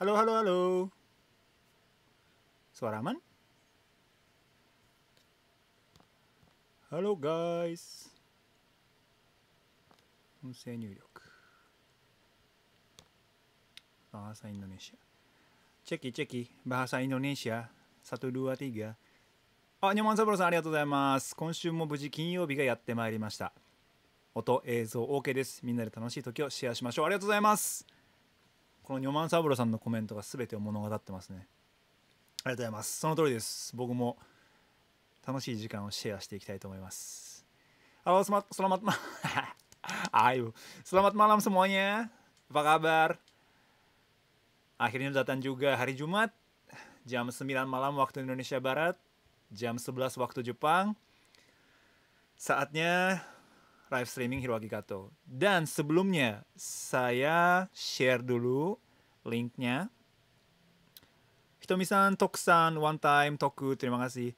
halo halo halo suara halo guys 音声入力バーサインドネシアチェキチェキバーサインドネシアサトルアティガあニョマンサブロさんありがとうございます今週も無事金曜日がやってまいりました音映像 OK ですみんなで楽しい時をシェアしましょうありがとうございますこのニョマンサブロさんのコメントが全てを物語ってますねありがとうございますその通りです僕も楽しい時間をシェアしていきたいと思いますあら、スマスラマッマ Ayo, selamat malam semuanya. Apa kabar? Akhirnya datang juga hari Jumat, jam 9 malam waktu Indonesia Barat, jam 11 waktu Jepang. Saatnya live streaming Hiroaki Kato. Dan sebelumnya saya share dulu linknya. Hitomi-san, Tokusan, One Time, Toku, terima kasih.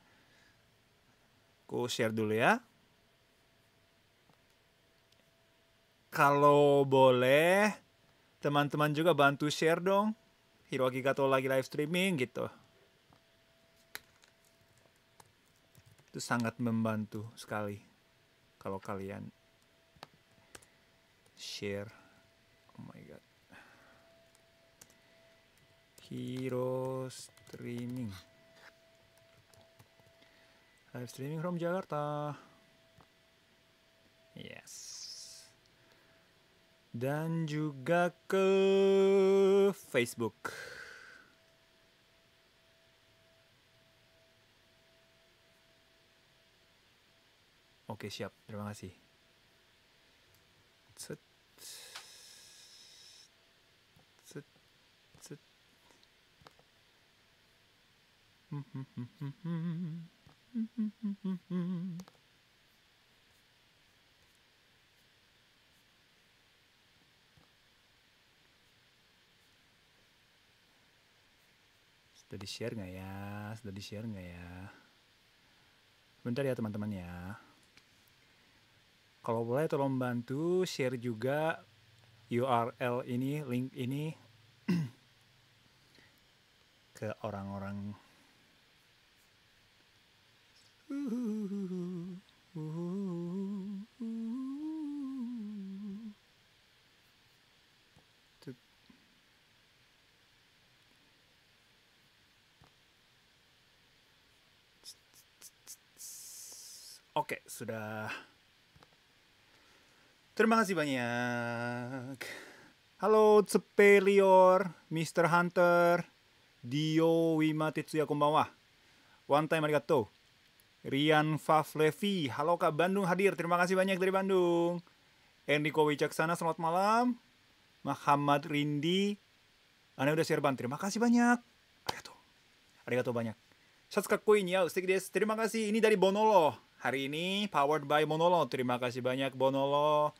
Aku share dulu ya. Kalau boleh, teman-teman juga bantu share dong. Hiroaki Kato lagi live streaming gitu. Itu sangat membantu sekali kalau kalian share oh my god hero streaming live streaming from Jakarta yes dan juga ke Facebook Oke siap, terima kasih. Sudah di share nggak ya? Sudah di share nggak ya? Bentar ya teman-teman ya. Kalau boleh tolong bantu share juga URL ini, link ini ke orang-orang Oke, sudah. Terima kasih banyak. Halo Superior, Mr. Hunter, Dio Wima Tetsuya One time arigatou. Rian Favlevi, halo Kak Bandung hadir, terima kasih banyak dari Bandung. Enrico Wicaksana, selamat malam. Muhammad Rindi, Anda udah share ban, terima kasih banyak. Arigato. Arigato banyak. kak koin ya, stick des. Terima kasih, ini dari Bonolo. Hari ini powered by Bonolo, terima kasih banyak Bonolo.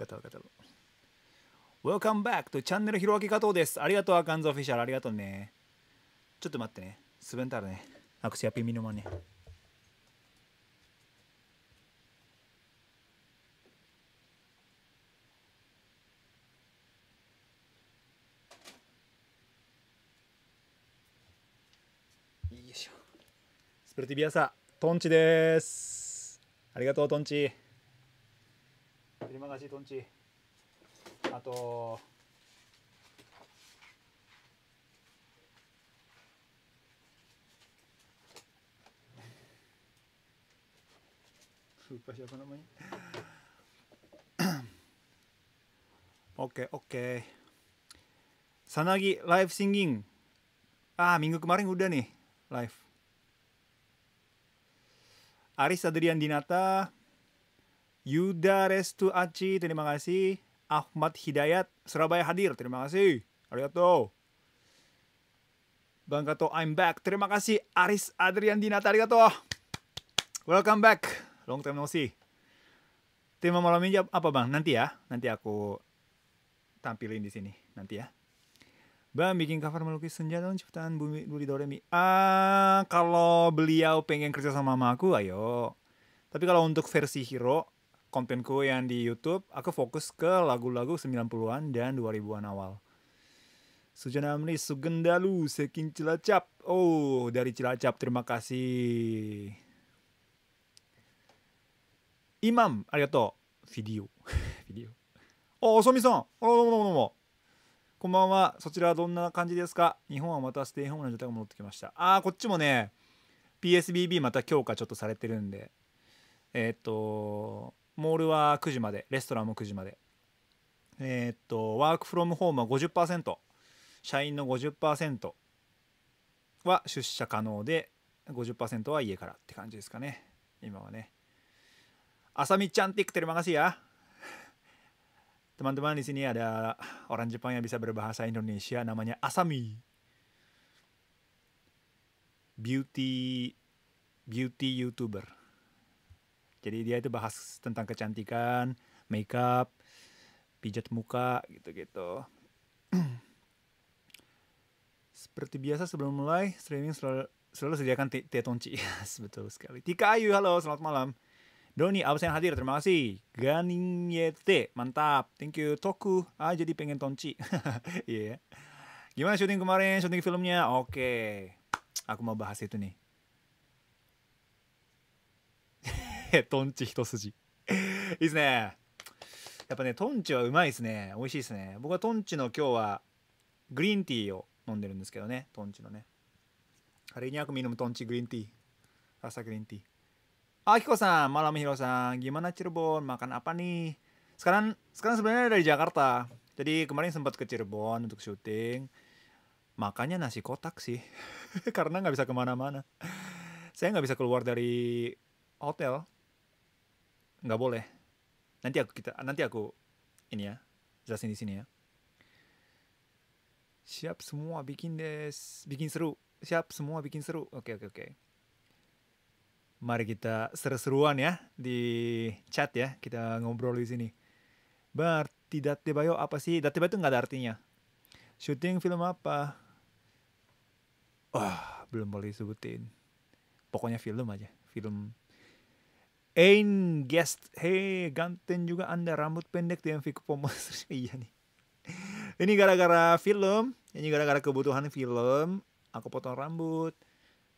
Gatal-gatal. Welcome back to チャンネル広明加藤です。ありがとう、アカンズオフィシャル。ありがとうね。ちょっと待ってね。すべんたらね。アクシアピミノマネ。よいしょ。スプルティビアサ、トンチです。ありがとう、トンチ。terima k a あと lupa siapa namanya oke oke Sanagi live singing ah minggu kemarin udah nih live Aris Adrian Dinata Yuda Restu Aci terima kasih Ahmad Hidayat Surabaya hadir. Terima kasih. Arigato. Bang Kato, I'm back. Terima kasih Aris Adrian Dinata. Arigato. Welcome back. Long time no see. Tema malam ini apa bang? Nanti ya. Nanti aku tampilin di sini. Nanti ya. Bang bikin cover melukis senja dong ciptaan Bumi Budi Doremi. Ah, kalau beliau pengen kerja sama sama aku, ayo. Tapi kalau untuk versi hero, kontenku yang di YouTube, aku fokus ke lagu-lagu 90-an dan 2000-an awal. Sujanamni Sugendalu s e k i n Cilacap. Oh, dari Cilacap. Terima kasih. Imam, arigato. Video. video. Oh, o o s お、おそみさ Oh, どうもどうもどうも。こんばんは。そちらはどんな感じですか日本はまたステイホームの状態が戻ってきました。ああ、こっちもね、PSBB また強化ちょっとされてるんで。えー、っと、モールは9時までレストランも9時までえっとワークフロムホームは50%社員の50%は出社可能で50%は家からって感じですかね今はね「あさみちゃんティックテルマガシア」トマントマンリスニアだオランジパンやビサブルバハサインドネシア名前にアサミビューティービューティーユーチューバー Jadi dia itu bahas tentang kecantikan, makeup, pijat muka gitu-gitu. Seperti biasa sebelum mulai streaming selalu, selalu sediakan teh tonci. betul sekali. Tika Ayu, halo, selamat malam. Doni, apa yang hadir, terima kasih. Ganing Yete, mantap. Thank you. Toku, ah jadi pengen tonci. Iya. yeah. Gimana syuting kemarin, syuting filmnya? Oke. Okay. Aku mau bahas itu nih. トンチ一筋。いいですね。やっぱね、トンチはうまいですね。美味しいですね。僕はトンチの今日は、グリーンティーを飲んでるんですけどね、トンチのね。カレニアクミ飲むトンチグリーンティー。朝グリーンティー。あきこさん、マラムヒロさん、ギマナチルボー、マカナパニー。スカラン、スカランスブレナレリジャカルタ。ジャリー、クマリンスンバツクチルボー、ヌトクシューティン。マカニャナシコタクシー。カラナンガビサクマナマナ。センガビサクルワルダリー、ホテル。nggak boleh nanti aku kita nanti aku ini ya jelasin di sini ya siap semua bikin des bikin seru siap semua bikin seru oke oke oke mari kita seru-seruan ya di chat ya kita ngobrol di sini berarti datebayo apa sih datebayo itu nggak ada artinya syuting film apa ah oh, belum boleh sebutin pokoknya film aja film Ain guest, hey ganteng juga anda rambut pendek di MV Kupomos. iya nih. Ini gara-gara film, ini gara-gara kebutuhan film, aku potong rambut.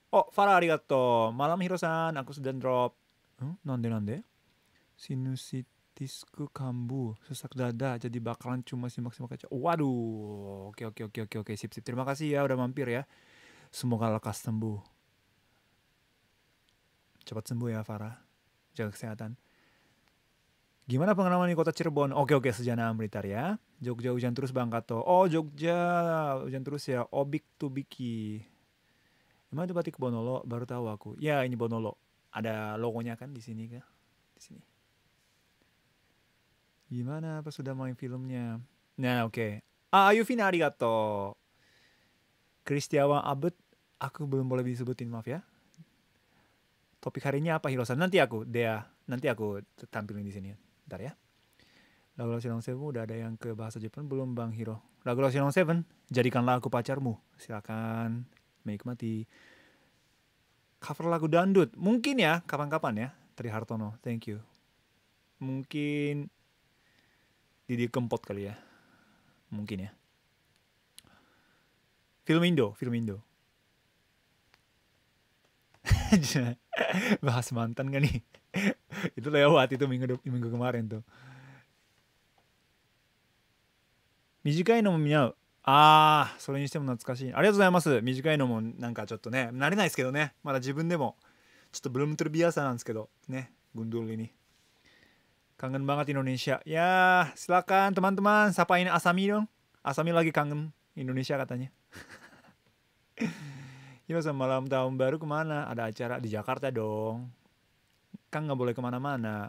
Oh, Farah arigato. Malam Hirosan, aku sedang drop. Huh? Hmm, nande nande? Sinusitisku kambu. sesak dada, jadi bakalan cuma si maksimal kaca. Waduh, oke oke oke oke oke, sip sip. Terima kasih ya udah mampir ya. Semoga lekas sembuh. Cepat sembuh ya Farah jaga kesehatan. Gimana pengalaman di kota Cirebon? Oke oke sejana Amritar ya. Jogja hujan terus Bang Kato. Oh Jogja hujan terus ya. Obik Tubiki. Emang itu batik Bonolo? Baru tahu aku. Ya ini Bonolo. Ada logonya kan di sini kan? Di sini. Gimana apa sudah main filmnya? Nah oke. Okay. Ah Ayufina arigato. Kristiawan Abut, Aku belum boleh disebutin maaf ya. Topik harinya apa Hirosan? Nanti aku, Dea, nanti aku tampilin di sini. ntar ya. Lagu Lost in Seven udah ada yang ke bahasa Jepang belum Bang Hiro? Lagu Lost in Seven, jadikanlah aku pacarmu. Silakan menikmati. Cover lagu dandut, mungkin ya kapan-kapan ya. Tri Hartono, thank you. Mungkin Didi Kempot kali ya. Mungkin ya. Film Indo, film Indo. bahas mantan kan nih itu lewat itu minggu minggu kemarin tuh 短いのも見合うあーそれにしても懐かしいありがとうございます短いのもなんかちょっとね慣れないですけどねまだ自分でもちょっとブルームトゥルビアさなんですけどね gundul ini kangen banget Indonesia ya silakan teman-teman sapain Asami dong Asami lagi kangen Indonesia katanya ini masa malam tahun baru kemana ada acara di Jakarta dong kan nggak boleh kemana-mana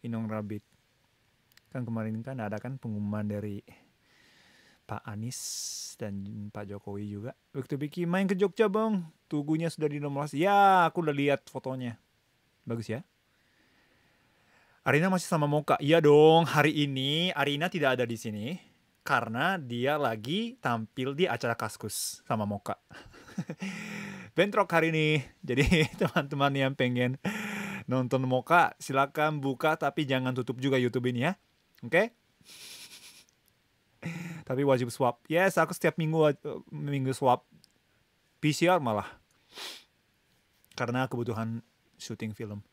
Inong Rabbit kan kemarin kan ada kan pengumuman dari Pak Anies dan Pak Jokowi juga waktu bikin main ke Jogja bang tugunya sudah dinomorasi ya aku udah lihat fotonya bagus ya Arina masih sama Moka iya dong hari ini Arina tidak ada di sini karena dia lagi tampil di acara kaskus sama Moka bentrok hari ini. Jadi teman-teman yang pengen nonton Moka silakan buka tapi jangan tutup juga YouTube ini ya. Oke? Okay? tapi wajib swap Yes, aku setiap minggu minggu swap PCR malah. Karena kebutuhan syuting film.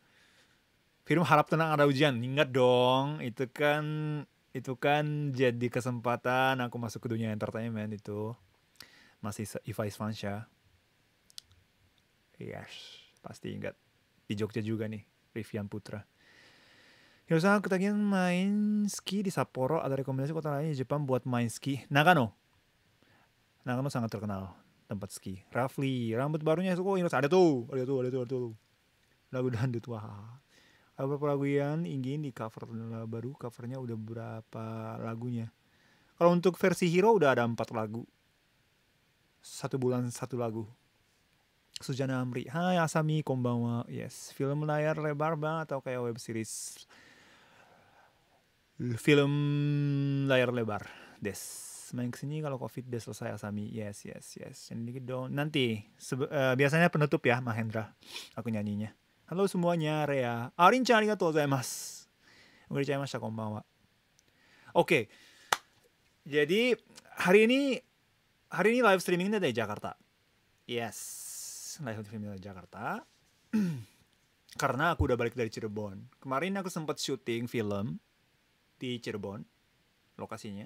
Film harap tenang ada ujian. Ingat dong, itu kan itu kan jadi kesempatan aku masuk ke dunia entertainment itu masih Ivais Fansha yes pasti ingat di Jogja juga nih Rivian Putra ya aku ketagihan main ski di Sapporo ada rekomendasi kota lain di Jepang buat main ski Nagano Nagano sangat terkenal tempat ski Rafli rambut barunya oh ada tuh ada tuh ada tuh ada tuh lagu dangdut wah ada beberapa lagu yang ingin di cover nah, baru covernya udah berapa lagunya kalau untuk versi Hero udah ada empat lagu satu bulan satu lagu. Sujana Amri, Hai Asami, kombawa. Yes, film layar lebar banget atau kayak web series? Film layar lebar, des. Main kesini kalau covid udah selesai Asami. Yes, yes, yes. Yang dikit dong. Nanti, uh, biasanya penutup ya Mahendra. Aku nyanyinya. Halo semuanya, Rea. Arinca arigatou gozaimasu. Udah konbanwa. Oke, okay. jadi hari ini Hari ini live streamingnya dari Jakarta. Yes, live streaming dari Jakarta. Karena aku udah balik dari Cirebon. Kemarin aku sempat syuting film di Cirebon, lokasinya.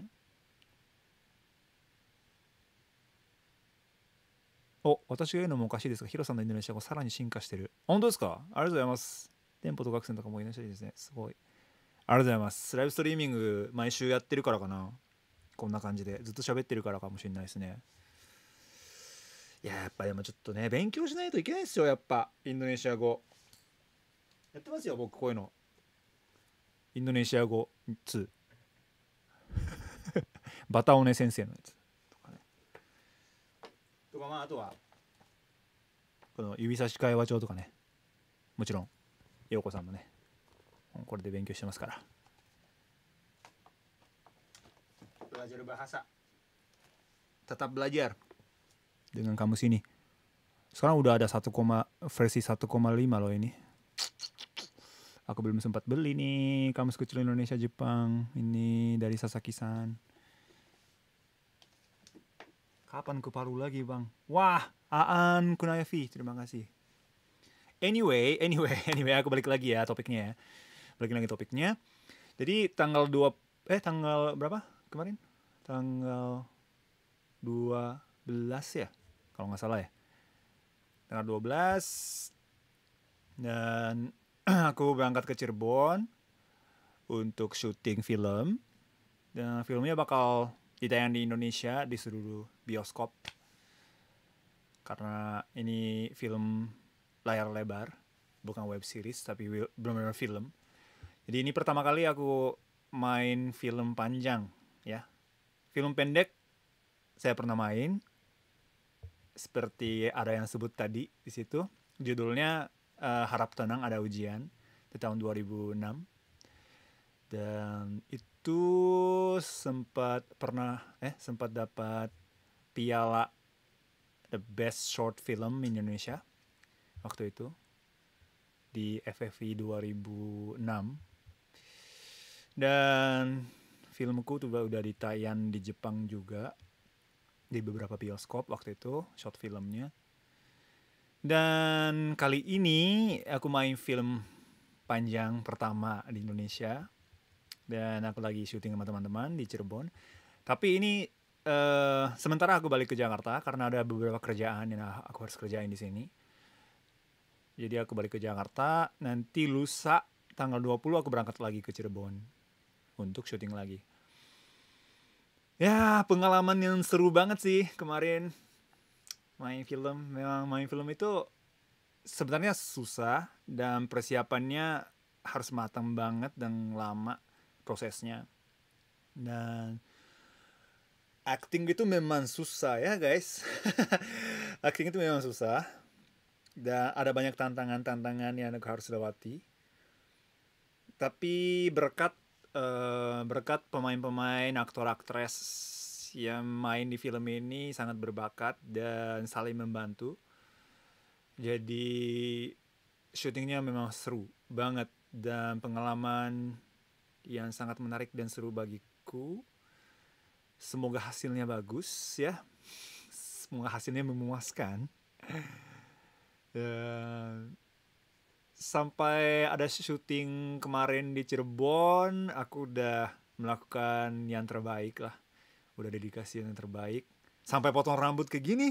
お、私が言うのもおかしいですが、ヒロさんのインドネシア語さらに進化してる。本当ですかありがとうございます。テンポと学生とかもインドネシアですね。すごい。ありがとうございます。ライブストリーミング毎週やってるからかな。こんな感じでずっと喋ってるからかもしれないですねいややっぱでもちょっとね勉強しないといけないですよやっぱインドネシア語やってますよ僕こういうのインドネシア語2 バタオネ先生のやつとかねとかまああとはこの指差し会話帳とかねもちろん陽子さんもねこれで勉強してますから。belajar bahasa tetap belajar dengan kamus ini sekarang udah ada 1, versi 1,5 loh ini aku belum sempat beli nih kamus kecil Indonesia Jepang ini dari Sasaki-san kapan ke Paru lagi bang wah Aan Kunayafi terima kasih anyway anyway anyway aku balik lagi ya topiknya ya balik lagi topiknya jadi tanggal 2 eh tanggal berapa kemarin tanggal 12 ya kalau nggak salah ya tanggal 12 dan aku berangkat ke Cirebon untuk syuting film dan filmnya bakal ditayang di Indonesia di seluruh bioskop karena ini film layar lebar bukan web series tapi belum benar film jadi ini pertama kali aku main film panjang ya film pendek saya pernah main seperti ada yang sebut tadi di situ judulnya uh, harap tenang ada ujian di tahun 2006 dan itu sempat pernah eh sempat dapat piala the best short film Indonesia waktu itu di FFI 2006 dan filmku tuh udah, udah ditayan di Jepang juga di beberapa bioskop waktu itu short filmnya dan kali ini aku main film panjang pertama di Indonesia dan aku lagi syuting sama teman-teman di Cirebon tapi ini uh, sementara aku balik ke Jakarta karena ada beberapa kerjaan yang aku harus kerjain di sini jadi aku balik ke Jakarta nanti lusa tanggal 20 aku berangkat lagi ke Cirebon untuk syuting lagi ya pengalaman yang seru banget sih kemarin main film memang main film itu sebenarnya susah dan persiapannya harus matang banget dan lama prosesnya dan acting itu memang susah ya guys acting itu memang susah dan ada banyak tantangan-tantangan yang harus dilewati. tapi berkat Eh, berkat pemain-pemain aktor-aktris yang main di film ini sangat berbakat dan saling membantu. Jadi syutingnya memang seru banget dan pengalaman yang sangat menarik dan seru bagiku. Semoga hasilnya bagus ya. Semoga hasilnya memuaskan. Dan sampai ada syuting kemarin di Cirebon aku udah melakukan yang terbaik lah udah dedikasi yang terbaik sampai potong rambut kayak gini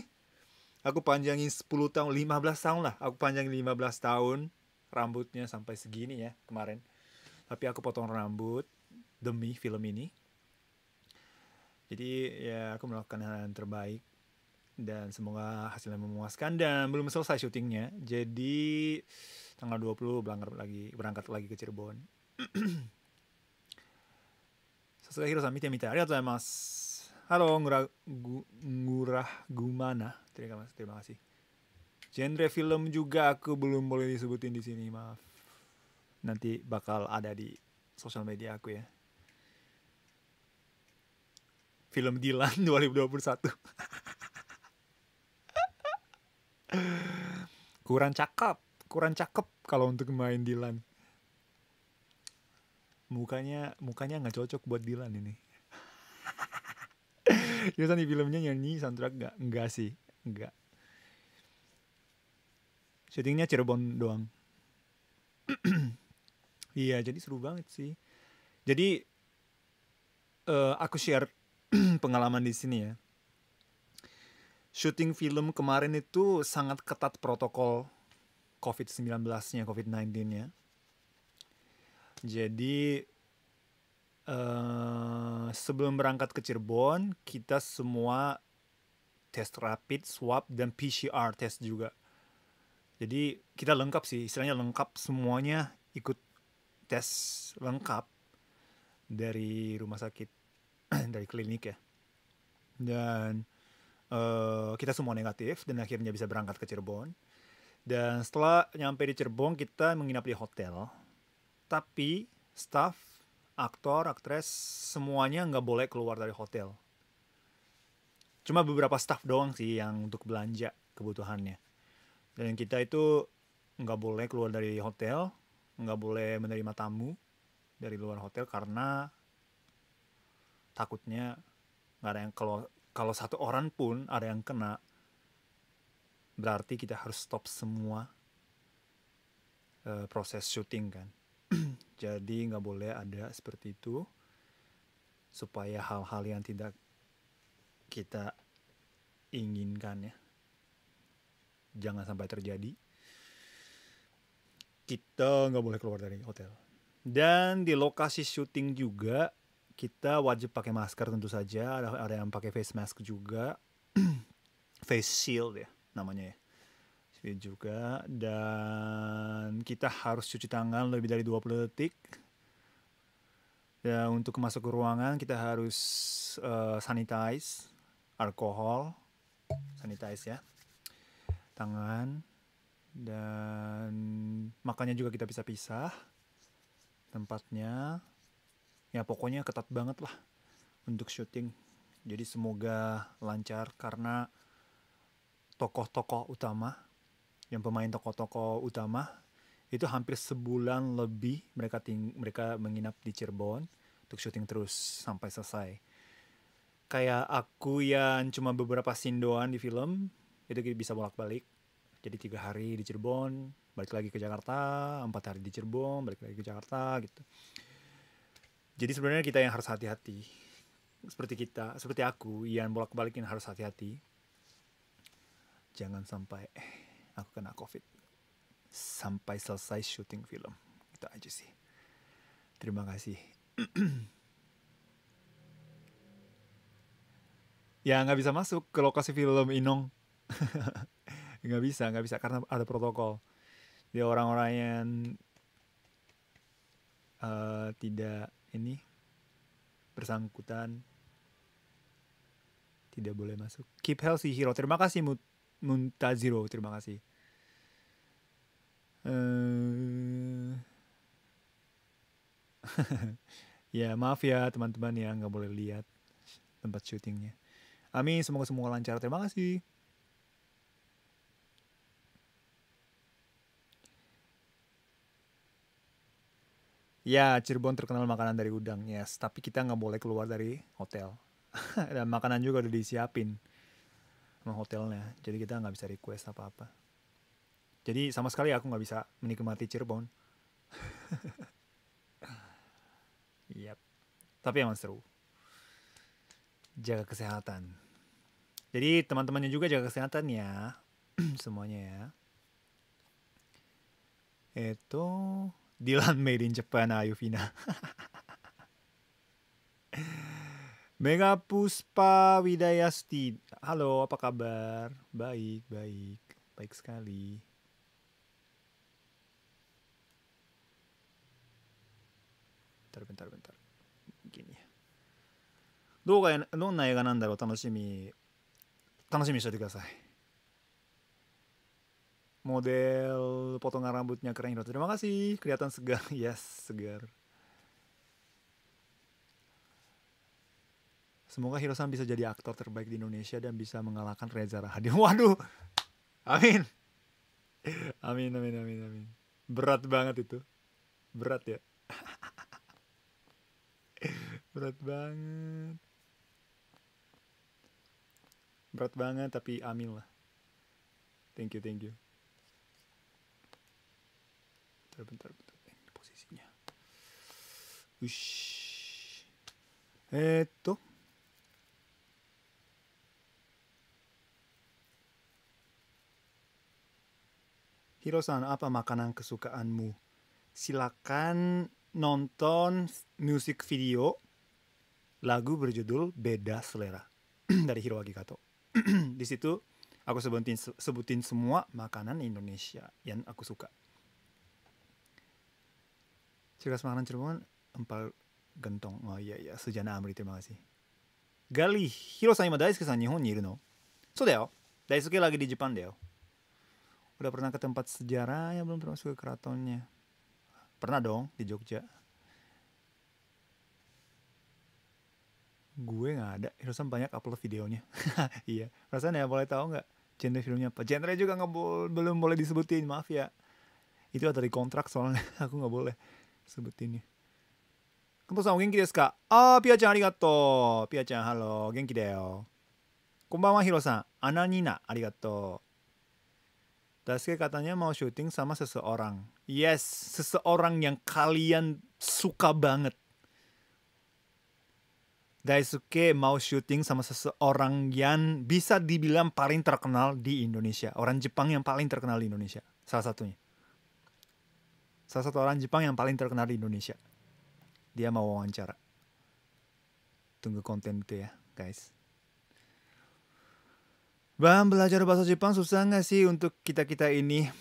aku panjangin 10 tahun 15 tahun lah aku panjangin 15 tahun rambutnya sampai segini ya kemarin tapi aku potong rambut demi film ini jadi ya aku melakukan hal yang terbaik dan semoga hasilnya memuaskan dan belum selesai syutingnya. Jadi tanggal 20 berangkat lagi berangkat lagi ke Cirebon. さすがヒロさん見てみたい。ありがとうございます。Halo, ngurah, ngurah gumana. Terima kasih, terima kasih. Genre film juga aku belum boleh disebutin di sini, maaf. Nanti bakal ada di sosial media aku ya. Film Dilan 2021. kurang cakep kurang cakep kalau untuk main Dilan mukanya mukanya nggak cocok buat Dilan ini Jurusan di filmnya nyanyi soundtrack nggak nggak sih nggak syutingnya Cirebon doang iya jadi seru banget sih jadi uh, aku share pengalaman di sini ya syuting film kemarin itu sangat ketat protokol COVID-19-nya, COVID-19-nya. Jadi uh, sebelum berangkat ke Cirebon, kita semua tes rapid, swab dan PCR tes juga. Jadi kita lengkap sih, istilahnya lengkap semuanya ikut tes lengkap dari rumah sakit, dari klinik ya. Dan Eh, kita semua negatif dan akhirnya bisa berangkat ke Cirebon. Dan setelah nyampe di Cirebon kita menginap di hotel. Tapi staff, aktor, aktris semuanya nggak boleh keluar dari hotel. Cuma beberapa staff doang sih yang untuk belanja kebutuhannya. Dan kita itu nggak boleh keluar dari hotel, nggak boleh menerima tamu dari luar hotel karena takutnya nggak ada yang kalau kalau satu orang pun ada yang kena berarti kita harus stop semua uh, proses syuting kan jadi nggak boleh ada seperti itu supaya hal-hal yang tidak kita inginkan ya jangan sampai terjadi kita nggak boleh keluar dari hotel dan di lokasi syuting juga kita wajib pakai masker tentu saja ada ada yang pakai face mask juga face shield ya namanya ya shield juga dan kita harus cuci tangan lebih dari 20 detik ya untuk masuk ke ruangan kita harus uh, sanitize alkohol sanitize ya tangan dan makanya juga kita bisa pisah tempatnya ya pokoknya ketat banget lah untuk syuting jadi semoga lancar karena tokoh-tokoh utama yang pemain tokoh-tokoh utama itu hampir sebulan lebih mereka ting mereka menginap di Cirebon untuk syuting terus sampai selesai kayak aku yang cuma beberapa scene di film itu bisa bolak-balik jadi tiga hari di Cirebon balik lagi ke Jakarta empat hari di Cirebon balik lagi ke Jakarta gitu jadi sebenarnya kita yang harus hati-hati. Seperti kita, seperti aku, Ian bolak-balikin harus hati-hati. Jangan sampai eh, aku kena COVID. Sampai selesai syuting film. Itu aja sih. Terima kasih. ya nggak bisa masuk ke lokasi film Inong. nggak bisa, nggak bisa karena ada protokol. dia orang-orang yang uh, tidak ini bersangkutan tidak boleh masuk. Keep healthy hero. Terima kasih Muntaziro. Terima kasih. Uh... ya maaf ya teman-teman yang nggak boleh lihat tempat syutingnya. Amin semoga semua lancar. Terima kasih. Ya, Cirebon terkenal makanan dari udang, yes. Tapi kita nggak boleh keluar dari hotel. Dan makanan juga udah disiapin sama hotelnya. Jadi kita nggak bisa request apa-apa. Jadi sama sekali aku nggak bisa menikmati Cirebon. yep. Tapi emang seru. Jaga kesehatan. Jadi teman-temannya juga jaga kesehatan ya. Semuanya ya. Itu Dylan made in Japan, Ayuvina. Ah, Mega Puspa Widayasti. Halo, apa kabar? Baik, baik. Baik sekali. Bentar, bentar, bentar. Gini model potongan rambutnya keren banget. Gitu. Terima kasih, kelihatan segar. Yes, segar. Semoga Hirosan bisa jadi aktor terbaik di Indonesia dan bisa mengalahkan Reza Rahadian. Waduh. Amin. Amin, amin, amin, amin. Berat banget itu. Berat ya. Berat banget. Berat banget tapi amin lah. Thank you, thank you bentar bentar bentar eh, ini posisinya Ush. itu eh, Hiro-san, apa makanan kesukaanmu? Silakan nonton music video lagu berjudul Beda Selera dari Hiroaki Kato. Di situ aku sebutin sebutin semua makanan Indonesia yang aku suka. Cerdas Makanan Cirebon, Empal Gentong. Oh iya iya, sejana Amri, terima kasih. Gali, Hiro san ima Daisuke san Nihon ni iru no? So deo, Daisuke lagi di Jepang deo. Udah pernah ke tempat sejarah yang belum pernah suka ke keratonnya. Pernah dong di Jogja. Gue gak ada. Hiro san banyak upload videonya. iya. Perasaan ya boleh tahu gak? genre filmnya apa? Genre juga gak bo belum boleh disebutin. Maaf ya. Itu ada di kontrak soalnya aku nggak boleh. Kudo-san, Ah, Pia-chan, Pia-chan, halo. Hiro-san. Dasuke katanya mau syuting sama seseorang. Yes, seseorang yang kalian suka banget. Daisuke mau syuting sama seseorang yang bisa dibilang paling terkenal di Indonesia. Orang Jepang yang paling terkenal di Indonesia. Salah satunya salah satu orang Jepang yang paling terkenal di Indonesia. Dia mau wawancara. Tunggu konten itu ya, guys. Bang, belajar bahasa Jepang susah nggak sih untuk kita-kita ini?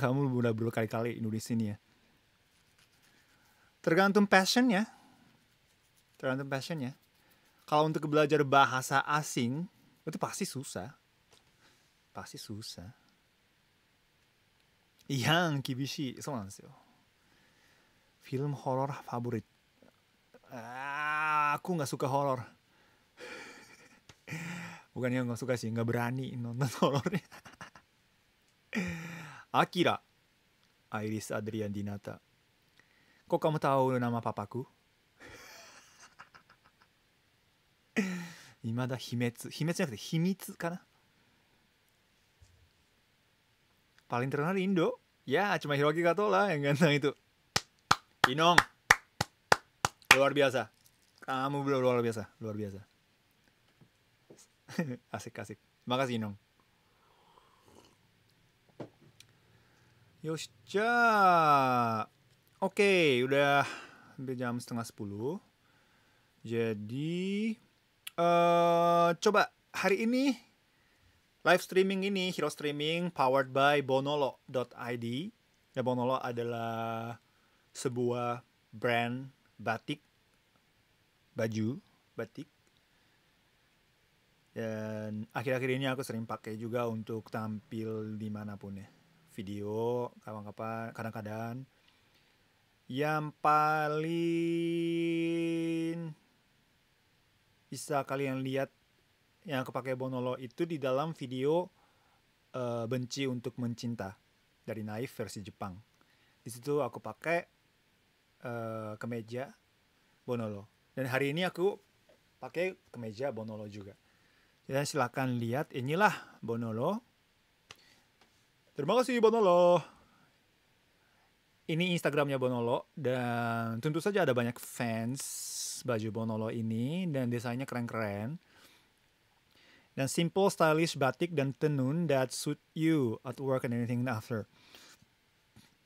Kamu udah berkali-kali Indonesia ini ya. Tergantung passion ya. Tergantung passion ya. Kalau untuk belajar bahasa asing, itu pasti susah. Pasti susah いやん、厳しい。そうなんですよ。フィルムホロラファブリット。ああ、くんがすかホローラ。僕ニ日ン語すカシンがブランニーのホロラ。アキラ、アイリス・アデリアン・ディナタ。コカムタオル・ナマ・パパク。いまだ秘密。秘密じゃなくて秘密かな。paling terkenal di Indo ya cuma Hiroki Kato lah yang ganteng itu Inong luar biasa kamu belum luar biasa luar biasa asik asik makasih Inong Yosja oke okay, udah hampir jam setengah sepuluh jadi uh, coba hari ini Live streaming ini Hero Streaming powered by bonolo.id. Ya Bonolo adalah sebuah brand batik baju batik dan akhir-akhir ini aku sering pakai juga untuk tampil dimanapun ya video kapan-kapan kadang-kadang yang paling bisa kalian lihat yang aku pakai Bonolo itu di dalam video uh, benci untuk mencinta dari Naif versi Jepang. Di situ aku pakai uh, kemeja Bonolo dan hari ini aku pakai kemeja Bonolo juga. Jadi ya, silahkan lihat inilah Bonolo. Terima kasih Bonolo. Ini Instagramnya Bonolo dan tentu saja ada banyak fans baju Bonolo ini dan desainnya keren-keren dan simple stylish batik dan tenun that suit you at work and anything after.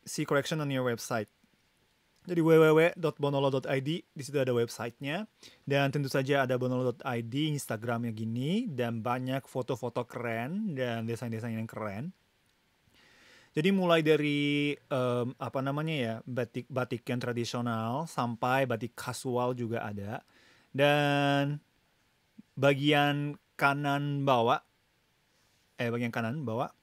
See correction on your website. Jadi www.bonolo.id di situ ada websitenya dan tentu saja ada bonolo.id Instagramnya gini dan banyak foto-foto keren dan desain-desain yang keren. Jadi mulai dari um, apa namanya ya batik batik yang tradisional sampai batik kasual juga ada dan bagian kanan bawah eh bagian kanan bawah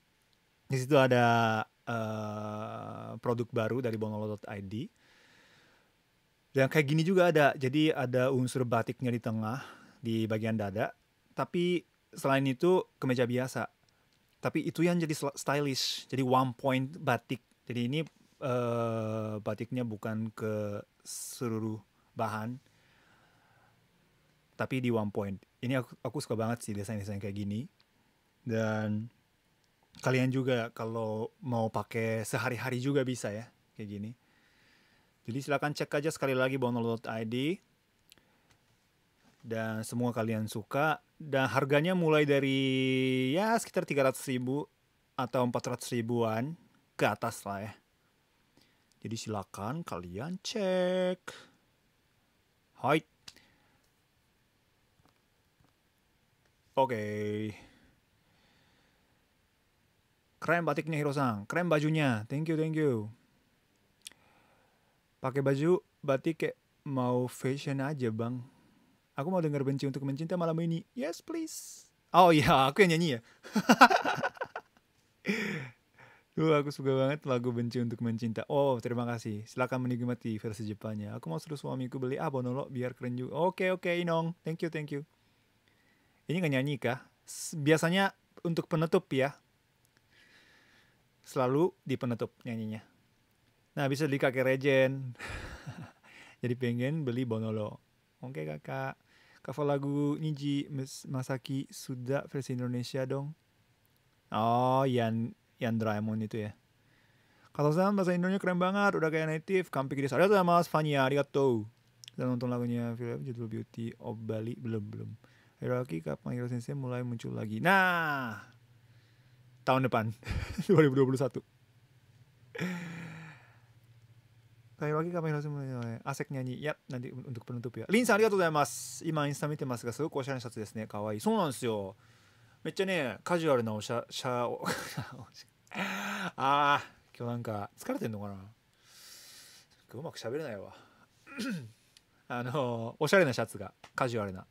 di situ ada uh, produk baru dari bonolo.id dan kayak gini juga ada jadi ada unsur batiknya di tengah di bagian dada tapi selain itu kemeja biasa tapi itu yang jadi stylish jadi one point batik jadi ini uh, batiknya bukan ke seluruh bahan tapi di one point ini aku, aku suka banget sih desain desain kayak gini dan kalian juga kalau mau pakai sehari-hari juga bisa ya kayak gini jadi silahkan cek aja sekali lagi bonol.id dan semua kalian suka dan harganya mulai dari ya sekitar 300 ribu atau 400 ribuan ke atas lah ya. Jadi silakan kalian cek. Hai. Oke. Okay. Keren batiknya Hiro-san. Keren bajunya. Thank you, thank you. Pakai baju batik kayak mau fashion aja, Bang. Aku mau denger benci untuk mencinta malam ini. Yes, please. Oh iya, aku yang nyanyi ya. Duh, aku suka banget lagu Benci Untuk Mencinta. Oh, terima kasih. Silahkan menikmati versi Jepangnya. Aku mau suruh suamiku beli ah Bonolo biar keren juga. Oke, okay, oke, okay, Inong. Thank you, thank you. Ini nggak nyanyi kah? Biasanya untuk penutup ya. Selalu di penutup nyanyinya. Nah, bisa di kakek regen. Jadi pengen beli Bonolo. Oke kakak. Cover lagu Niji Masaki sudah versi Indonesia dong. Oh, yang yang Doraemon itu ya. Kalau saya, bahasa Indonesia keren banget, udah kayak native. Kampi kiri ada sama Mas Fania, arigatou. Dan nonton lagunya film judul Beauty of Bali belum belum. hierarki Kapang Hiro Sensei mulai muncul lagi. Nah, tahun depan 2021. 対脇が目の前のね、汗にゃに、や、なんで、untuk penutup や。リンさんありがとうございます。今インスタ見てますが、すごくおしゃれなシャツですね。可愛いそうなんですよ。めっちゃね、カジュアルなおしゃ、しゃ、ああ、今日なんか疲れてんのかなうまく喋れないわ。あの、おしゃれなシャツが、カジュアルな。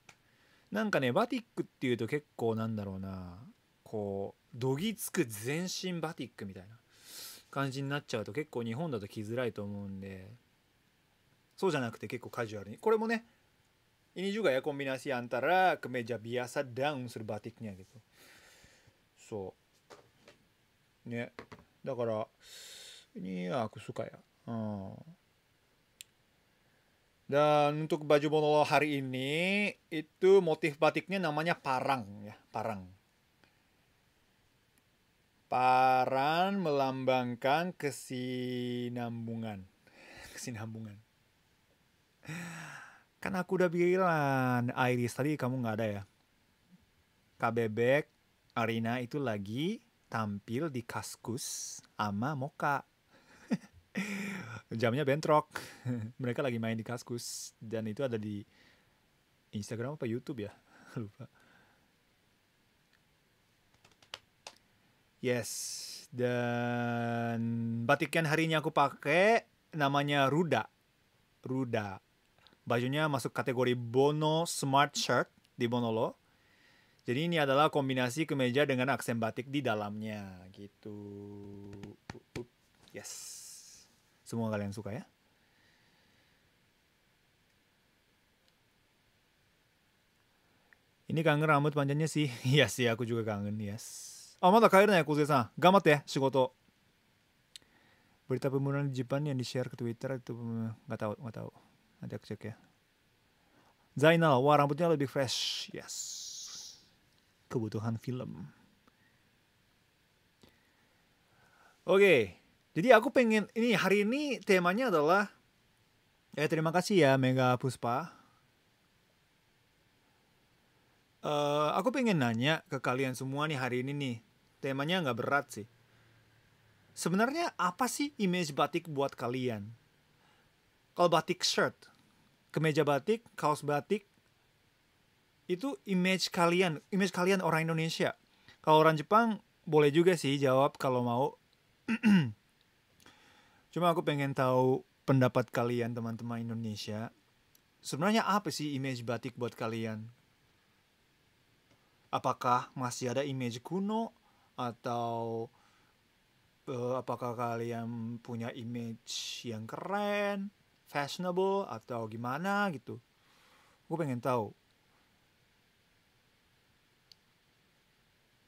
なんかねバティックっていうと結構なんだろうなこうどぎつく全身バティックみたいな感じになっちゃうと結構日本だと着づらいと思うんでそうじゃなくて結構カジュアルにこれもねイニジュガ g a ya kombinasi antara kemeja biasa d そうねだからニ n ア aku s うん Dan untuk baju monolog hari ini itu motif batiknya namanya parang ya, parang. parang melambangkan kesinambungan. Kesinambungan. Kan aku udah bilang, Iris tadi kamu nggak ada ya. Kabebek, Arina itu lagi tampil di Kaskus ama Moka jamnya bentrok mereka lagi main di kaskus dan itu ada di Instagram apa YouTube ya lupa yes dan batik yang hari ini aku pakai namanya Ruda Ruda bajunya masuk kategori Bono Smart Shirt di Bonolo jadi ini adalah kombinasi kemeja dengan aksen batik di dalamnya gitu. Yes. Semoga kalian suka ya. Ini kangen rambut panjangnya sih. Iya sih, aku juga kangen. Yes. Oh, mata karir ya, kuzesa. san. Gamat ya, Shigoto. Berita pembunuhan di Jepang yang di-share ke Twitter itu nggak tahu, nggak tahu. Nanti aku cek ya. Zainal, wah rambutnya lebih fresh. Yes. Kebutuhan film. Oke. Okay. Jadi aku pengen ini hari ini temanya adalah ya terima kasih ya Mega Puspa. Uh, aku pengen nanya ke kalian semua nih hari ini nih temanya nggak berat sih. Sebenarnya apa sih image batik buat kalian? Kalau batik shirt, kemeja batik, kaos batik, itu image kalian, image kalian orang Indonesia. Kalau orang Jepang boleh juga sih jawab kalau mau. Cuma aku pengen tahu pendapat kalian teman-teman Indonesia. Sebenarnya apa sih image batik buat kalian? Apakah masih ada image kuno atau uh, apakah kalian punya image yang keren, fashionable atau gimana gitu? Gue pengen tahu.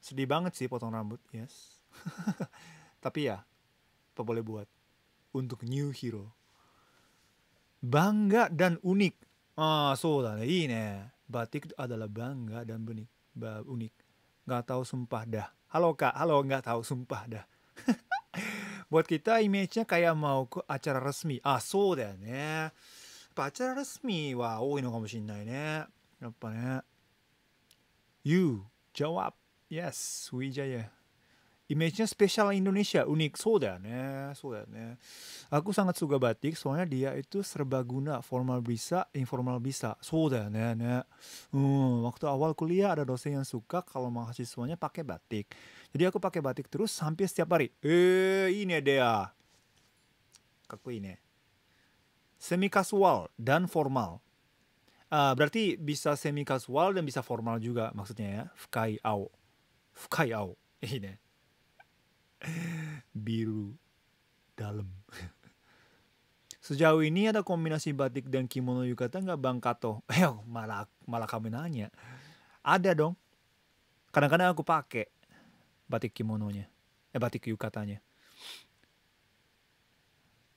Sedih banget sih potong rambut, yes. Tapi ya, apa boleh buat untuk New Hero bangga dan unik Ah, so nah, Ini iya, nah. batik adalah bangga dan benik ba, unik Gak tau sumpah dah halo kak halo Gak tau sumpah dah buat kita image kayak mau ke acara resmi ah so da nah. acara resmi wa oi no kamoshirinai ne Apa ne you jawab yes Wijaya spesial Indonesia unik, イメージのスペシャルインドネシア unik そうだよねそうだよね aku sangat suka batik soalnya dia itu serbaguna formal bisa informal bisa so da ne ne hmm, waktu awal kuliah ada dosen yang suka kalau mahasiswa nya pakai batik jadi aku pakai batik terus hampir setiap hari eh ini dia kaku ini semi casual dan formal ah, berarti bisa semi casual dan bisa formal juga maksudnya ya fukai ao fukai ao ini biru dalam. Sejauh ini ada kombinasi batik dan kimono yukata nggak Bang Kato? Eh, malah malah kami nanya. Ada dong. Kadang-kadang aku pakai batik kimononya. Eh, batik yukatanya.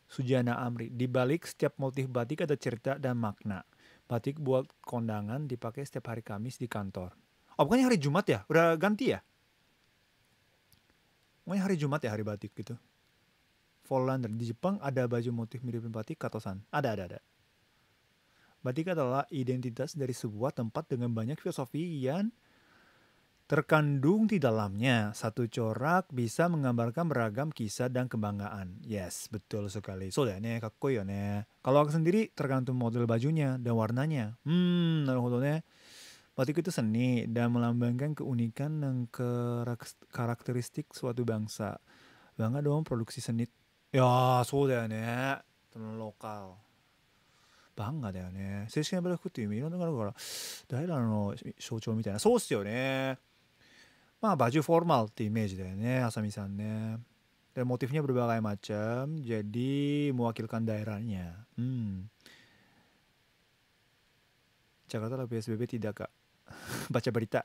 Sujana Amri. Di balik setiap motif batik ada cerita dan makna. Batik buat kondangan dipakai setiap hari Kamis di kantor. Oh, bukannya hari Jumat ya? Udah ganti ya? Pokoknya hari Jumat ya hari batik gitu. Fall London di Jepang ada baju motif mirip batik katosan. Ada ada ada. Batik adalah identitas dari sebuah tempat dengan banyak filosofi yang terkandung di dalamnya. Satu corak bisa menggambarkan beragam kisah dan kebanggaan. Yes, betul sekali. So ya nih, kakoy ya, nih. Kalau aku sendiri tergantung model bajunya dan warnanya. Hmm, nah, Batik itu seni dan melambangkan keunikan dan karakteristik suatu bangsa. Bangga dong produksi seni. Ya, so da ya, Teman lokal. バンガだよね。正式なブラックっていう意味、いろんなところから、誰らの象徴みたいな。そうっすよね。まあ、バジュフォーマルってイメージだよね、あさみさんね。Dan motifnya berbagai macam, jadi mewakilkan daerahnya. Hmm. Jakarta lah, PSBB tidak kak? baca berita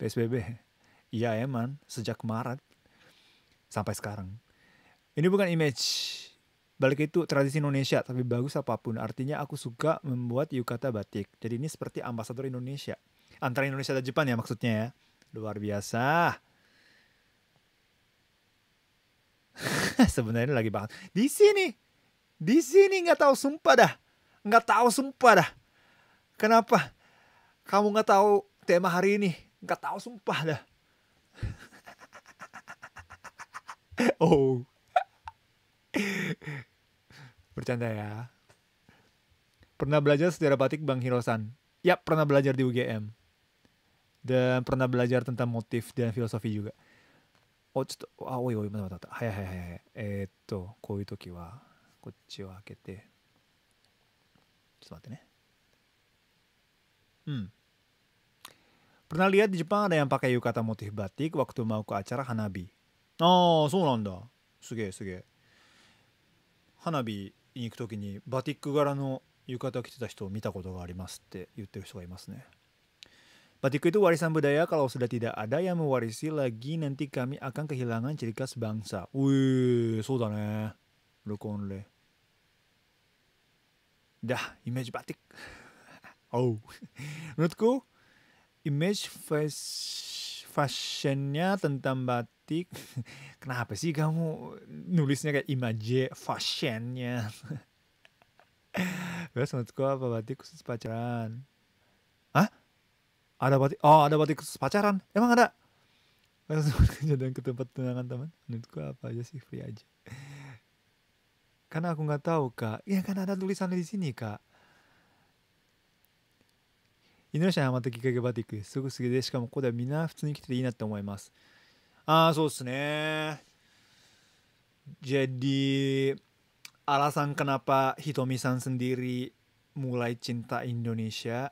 PSBB iya emang sejak Maret sampai sekarang ini bukan image balik itu tradisi Indonesia tapi bagus apapun artinya aku suka membuat yukata batik jadi ini seperti ambasador Indonesia antara Indonesia dan Jepang ya maksudnya ya luar biasa sebenarnya lagi banget di sini di sini nggak tahu sumpah dah nggak tahu sumpah dah Kenapa? Kamu nggak tahu tema hari ini? Nggak tahu sumpah dah. oh. Bercanda ya. Pernah belajar sejarah batik Bang Hirosan? Ya, pernah belajar di UGM. Dan pernah belajar tentang motif dan filosofi juga. Oh, oh ah, お、ちょっと、あ、おいおい、まだまだまだ。はいはいはいはい。えー、っと、こういう時は、こっちを開けて、ちょっと待ってね。Hmm. Pernah lihat di Jepang ada yang pakai yukata motif batik waktu mau ke acara hanabi. o h so nanda. Suge, suge. Hanabi ini に行く時にバティック柄の浴衣を着てた a を見たことが t りますって言って i 人がいますね。Batik itu warisan budaya kalau sudah tidak ada yang mewarisi lagi nanti kami akan kehilangan ciri khas bangsa. Wih, so da ne. Rokon le. Dah, image batik. Oh, menurutku image fas fashionnya tentang batik. Kenapa sih kamu nulisnya kayak image fashionnya? Terus menurutku apa batik khusus pacaran? Hah? Ada batik? Oh, ada batik khusus pacaran? Emang ada? langsung kejadian ke tempat tunangan teman menurutku apa aja sih free aja karena aku nggak tahu kak ya kan ada tulisannya di sini kak jadi alasan kenapa Hitomi san sendiri mulai cinta Indonesia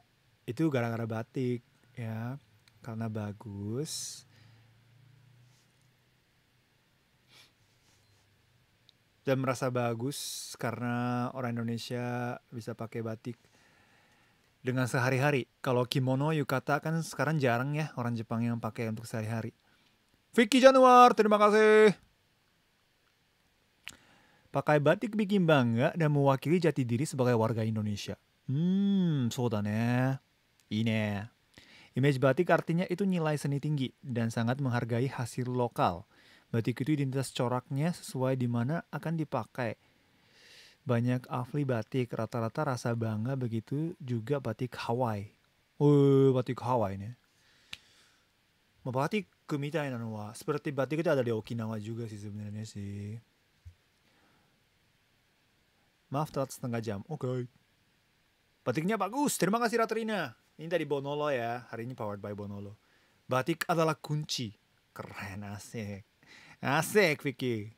itu gara-gara batik ya karena bagus dan merasa bagus karena orang Indonesia bisa pakai batik dengan sehari-hari. Kalau kimono, yukata kan sekarang jarang ya orang Jepang yang pakai untuk sehari-hari. Vicky Januar, terima kasih. Pakai batik bikin bangga dan mewakili jati diri sebagai warga Indonesia. Hmm, soda ne. Ini. Image batik artinya itu nilai seni tinggi dan sangat menghargai hasil lokal. Batik itu identitas coraknya sesuai di mana akan dipakai banyak afli batik, rata-rata rasa bangga begitu juga batik Hawaii. Oh, batik Hawaii nih. seperti batik itu ada di Okinawa juga sih sebenarnya sih. Maaf telat setengah jam. Oke. Okay. Batiknya bagus. Terima kasih Ratrina. Ini dari Bonolo ya. Hari ini powered by Bonolo. Batik adalah kunci. Keren asik. Asik Vicky.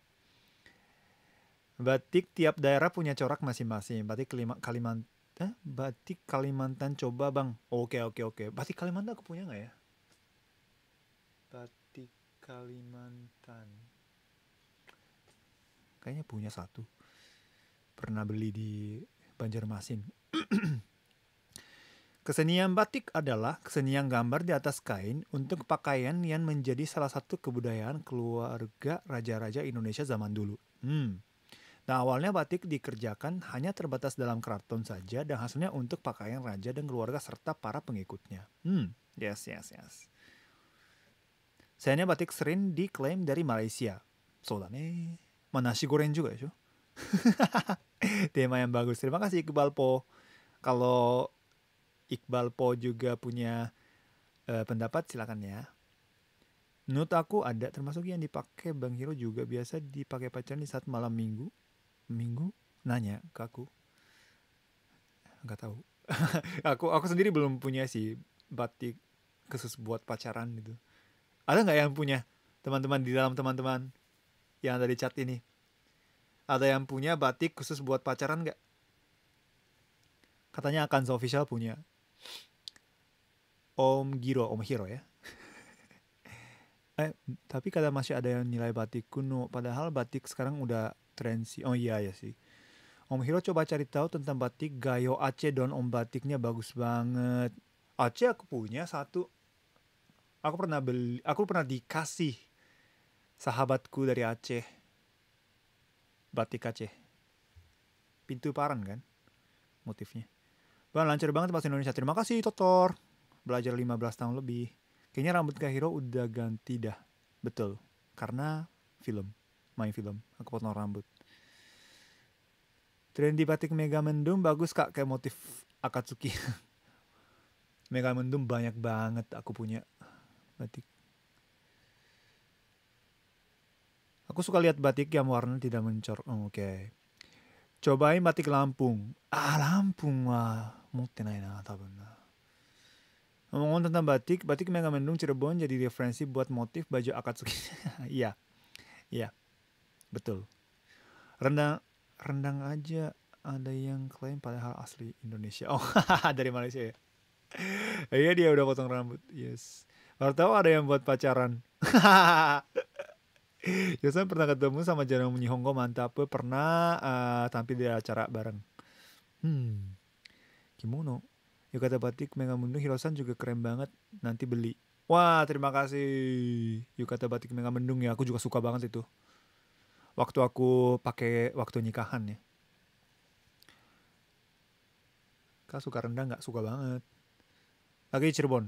Batik tiap daerah punya corak masing-masing. Batik kelima, Kalimantan, eh? batik Kalimantan coba bang. Oke oke oke. Batik Kalimantan aku punya nggak ya? Batik Kalimantan. Kayaknya punya satu. Pernah beli di Banjarmasin. Kesenian batik adalah kesenian gambar di atas kain untuk pakaian yang menjadi salah satu kebudayaan keluarga raja-raja Indonesia zaman dulu. Hmm. Nah awalnya batik dikerjakan hanya terbatas dalam keraton saja dan hasilnya untuk pakaian raja dan keluarga serta para pengikutnya. Hmm, yes, yes, yes. Sayangnya batik sering diklaim dari Malaysia. eh, Mana nasi goreng juga ya, Tema yang bagus. Terima kasih Iqbal Po. Kalau Iqbal Po juga punya uh, pendapat silakan ya. Menurut aku ada termasuk yang dipakai Bang Hiro juga biasa dipakai pacaran di saat malam minggu minggu nanya ke aku nggak tahu aku aku sendiri belum punya sih batik khusus buat pacaran gitu ada nggak yang punya teman-teman di dalam teman-teman yang ada di chat ini ada yang punya batik khusus buat pacaran nggak katanya akan so official punya Om Giro Om hero ya eh tapi kadang masih ada yang nilai batik kuno padahal batik sekarang udah referensi. Oh iya ya sih. Om Hiro coba cari tahu tentang batik Gayo Aceh Don Om batiknya bagus banget. Aceh aku punya satu. Aku pernah beli, aku pernah dikasih sahabatku dari Aceh. Batik Aceh. Pintu paran kan motifnya. Bang lancar banget bahasa Indonesia. Terima kasih Totor. Belajar 15 tahun lebih. Kayaknya rambut Kak Hiro udah ganti dah. Betul. Karena film main film aku potong rambut trendy batik Mega Mendung bagus kak kayak motif Akatsuki Mega Mendung banyak banget aku punya batik Aku suka lihat batik yang warna tidak mencor. Oh, Oke. Okay. Cobain batik Lampung. Ah, Lampung. Wah, mutenai na, tabun na. Ngomong tentang batik, batik Mega Mendung, Cirebon jadi referensi buat motif baju Akatsuki. Iya. Iya. Betul. Rendang rendang aja ada yang klaim padahal asli Indonesia. Oh, dari Malaysia ya. Iya dia udah potong rambut. Yes. Baru tahu ada yang buat pacaran. saya pernah ketemu sama Jarang Hongko mantap pernah uh, tampil di acara bareng. Hmm. Kimono. Ya kata batik Mega Mendung Hirosan juga keren banget. Nanti beli. Wah, terima kasih. Yukata ya batik Mega Mendung ya, aku juga suka banget itu waktu aku pakai waktu nikahan ya. Kak suka rendang nggak? Suka banget. Lagi di Cirebon.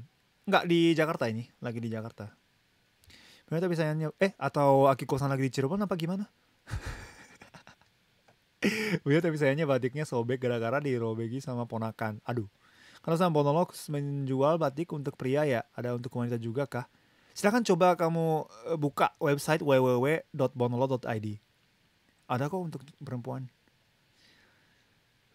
Nggak di Jakarta ini, lagi di Jakarta. Ternyata tapi sayangnya eh atau Aki Kosan lagi di Cirebon apa gimana? Buya tapi sayangnya batiknya sobek gara-gara dirobeki sama ponakan. Aduh. Karena sama monolog menjual batik untuk pria ya, ada untuk wanita juga kah? Silahkan coba kamu eh, buka website www.bonolo.id. Ada kok untuk perempuan.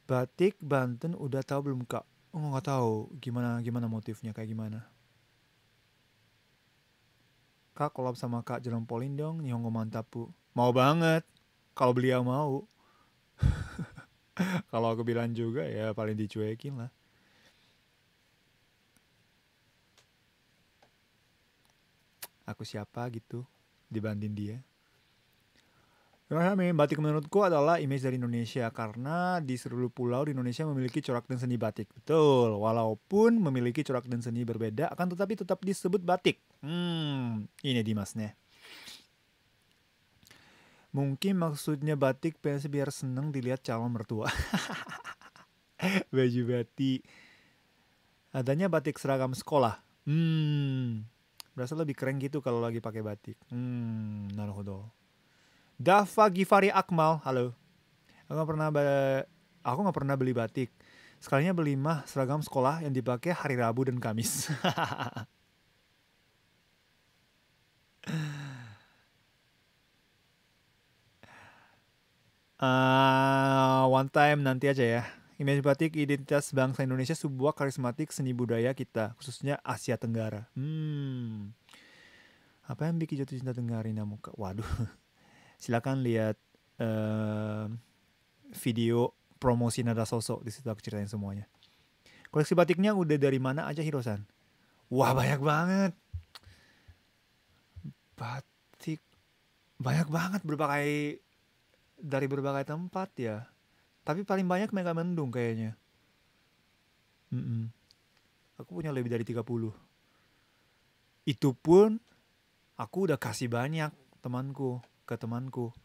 Batik Banten udah tahu belum kak? Oh nggak tahu gimana gimana motifnya kayak gimana. Kak kolab sama kak jalan polin dong mantap bu Mau banget kalau beliau mau. kalau aku bilang juga ya paling dicuekin lah. aku siapa gitu dibanding dia Rahami, batik menurutku adalah image dari Indonesia karena di seluruh pulau di Indonesia memiliki corak dan seni batik. Betul, walaupun memiliki corak dan seni berbeda akan tetapi tetap disebut batik. Hmm, ini Dimasnya. Mungkin maksudnya batik pensi biar seneng dilihat calon mertua. Baju batik. Adanya batik seragam sekolah. Hmm, berasa lebih keren gitu kalau lagi pakai batik. Hmm, naruhodo. Dafa Gifari Akmal, halo. Aku gak pernah aku nggak pernah beli batik. Sekalinya beli mah seragam sekolah yang dipakai hari Rabu dan Kamis. uh, one time nanti aja ya. Image batik identitas bangsa Indonesia sebuah karismatik seni budaya kita, khususnya Asia Tenggara. Hmm. Apa yang bikin jatuh cinta Tenggarina muka? Waduh. Silakan lihat uh, video promosi Nada Sosok di situ aku ceritain semuanya. Koleksi batiknya udah dari mana aja Hirosan? Wah, banyak banget. Batik banyak banget berbagai dari berbagai tempat ya tapi paling banyak Mega Mendung kayaknya. Mm -mm. Aku punya lebih dari 30. Itu pun aku udah kasih banyak temanku ke temanku.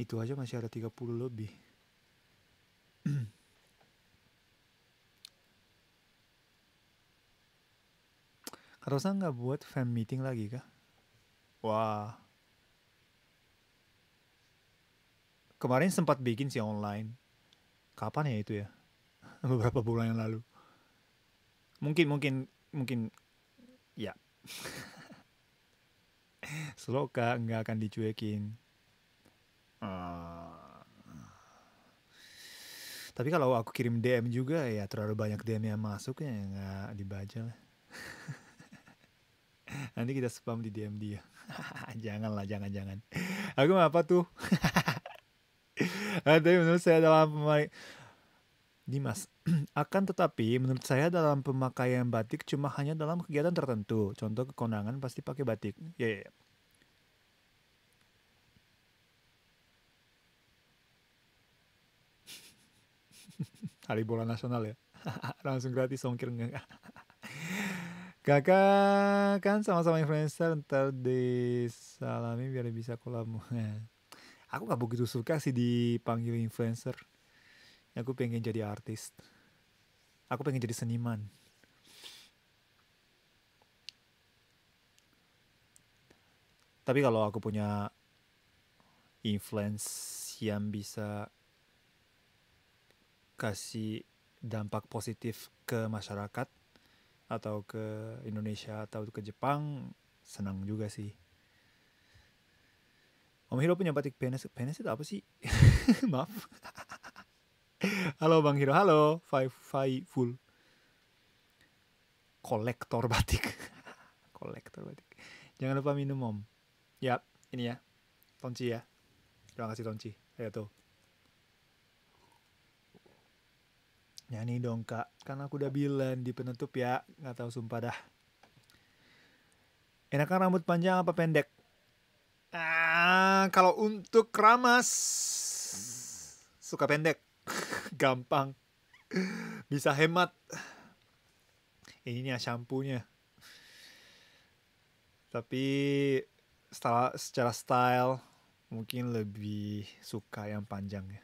Itu aja masih ada 30 lebih. Karosa nggak buat fan meeting lagi kah? Wah, kemarin sempat bikin sih online kapan ya itu ya beberapa bulan yang lalu mungkin mungkin mungkin ya Seloka nggak akan dicuekin uh, tapi kalau aku kirim DM juga ya terlalu banyak DM yang masuk ya nggak dibaca lah nanti kita spam di DM dia janganlah jangan jangan aku apa tuh tapi menurut saya dalam pemakaian Dimas akan tetapi menurut saya dalam pemakaian batik cuma hanya dalam kegiatan tertentu contoh kekonangan pasti pakai batik hmm. ya yeah, yeah. hari bola nasional ya langsung gratis ongkir enggak kakak kan sama-sama influencer ntar disalami biar bisa kolam aku nggak begitu suka sih dipanggil influencer aku pengen jadi artis aku pengen jadi seniman tapi kalau aku punya influence yang bisa kasih dampak positif ke masyarakat atau ke Indonesia atau ke Jepang senang juga sih Om Hiro punya batik Penis itu apa sih? Maaf. halo Bang Hiro, halo. Five, five full. Kolektor batik. Kolektor batik. Jangan lupa minum Om. Yap, ini ya. Tonci ya. Terima kasih Tonci. Ayo tuh. Nyanyi dong kak, karena aku udah bilang di penutup ya, nggak tahu sumpah dah. Enakan rambut panjang apa pendek? Ah, kalau untuk ramas suka pendek, gampang, bisa hemat. Ini nih shampoonya. Tapi secara, secara style mungkin lebih suka yang panjangnya.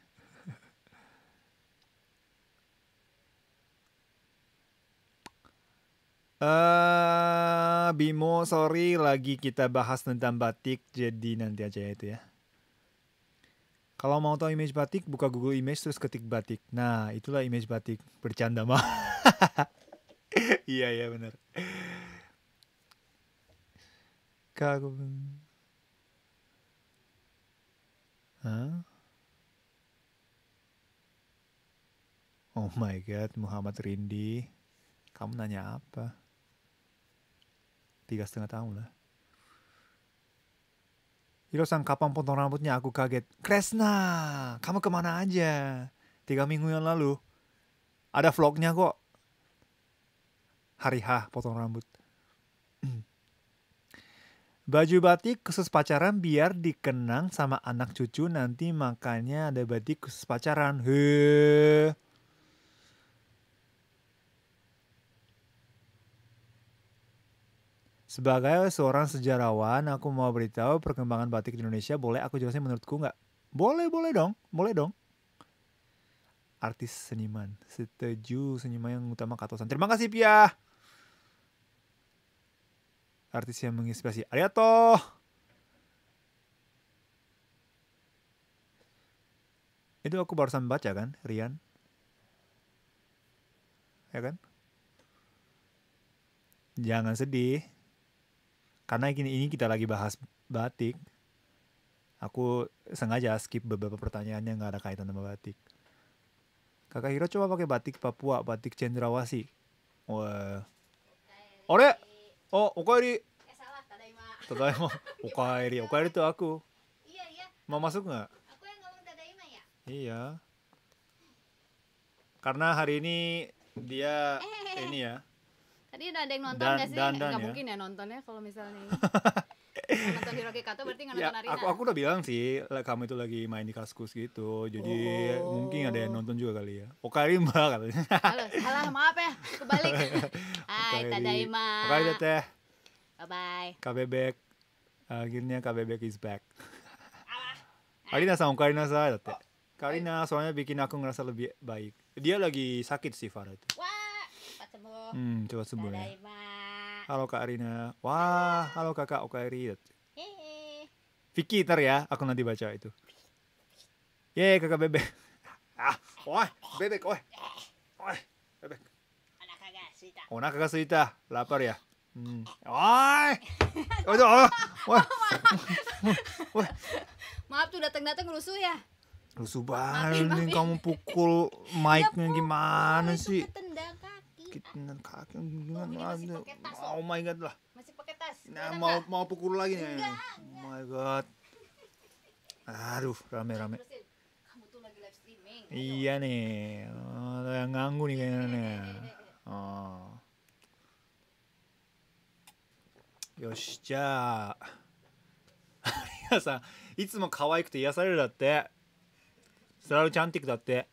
uh, Bimo, sorry lagi kita bahas tentang batik, jadi nanti aja ya itu ya. Kalau mau tahu image batik, buka Google Image terus ketik batik. Nah, itulah image batik. Bercanda mah. iya, iya benar. Kagum. Huh? Oh my god, Muhammad Rindi. Kamu nanya apa? tiga setengah tahun lah Hiro kapan potong rambutnya aku kaget. Kresna, kamu kemana aja? Tiga minggu yang lalu. Ada vlognya kok. Hari H potong rambut. Baju batik khusus pacaran biar dikenang sama anak cucu nanti makanya ada batik khusus pacaran. Heee. Sebagai seorang sejarawan, aku mau beritahu perkembangan batik di Indonesia. Boleh aku jelasin menurutku nggak? Boleh, boleh dong. Boleh dong. Artis seniman. Setuju seniman yang utama Katosan. Terima kasih, Pia. Artis yang menginspirasi. Ariato. Itu aku barusan baca kan, Rian? Ya kan? Jangan sedih karena ini ini kita lagi bahas batik aku sengaja skip beberapa pertanyaan yang nggak ada kaitan sama batik kakak Hiro coba pakai batik Papua batik Cendrawasi wah ore oh okairi tadaima Okaeri, Okaeri tuh aku iya iya mau masuk nggak aku yang ngomong tadaima ya iya karena hari ini dia eh, eh, eh. ini ya Tadi ada yang nonton dan, gak sih? Dan, dan, gak ya. mungkin ya nontonnya kalau misalnya nonton Hiroki Kato berarti nggak ya, nonton ya, Arina. Aku, aku udah bilang sih kamu itu lagi main di kaskus gitu. Jadi oh. mungkin ada yang nonton juga kali ya. Okarima katanya. Halo, salah maaf ya, kebalik. Hai, ah, tadaima. Okarimba teh. Bye bye. KBBek. Akhirnya KBBek is back. Arina sama Karina saya, oh. Karina soalnya bikin aku ngerasa lebih baik. Dia lagi sakit sih Farah itu. Wah sembuh. Hmm, coba sembuh ya. Halo Kak Arina. Wah, halo, Kakak Okairi. Vicky ntar ya, aku nanti baca itu. Yeay, Kakak Bebek. ah, wah, Bebek, wah. Wah, Bebek. Ona kakak suita, oh, lapar ya. Hmm. Oi. Oh, oh, Maaf tuh datang-datang rusuh ya. Rusuh banget kamu pukul ya mic-nya gimana sih? Ketendang, kita n kaki gimana i aduh oh my god lah masih pakai tas nah mau mau pukul lagi nih enggak, enggak. oh my god aduh rame rame kamu tuh lagi live streaming iya nih oh, yang ganggu nih kayaknya nih oh よしじゃあ皆さんいつも可愛くて癒されるだってスラルチャンティクだって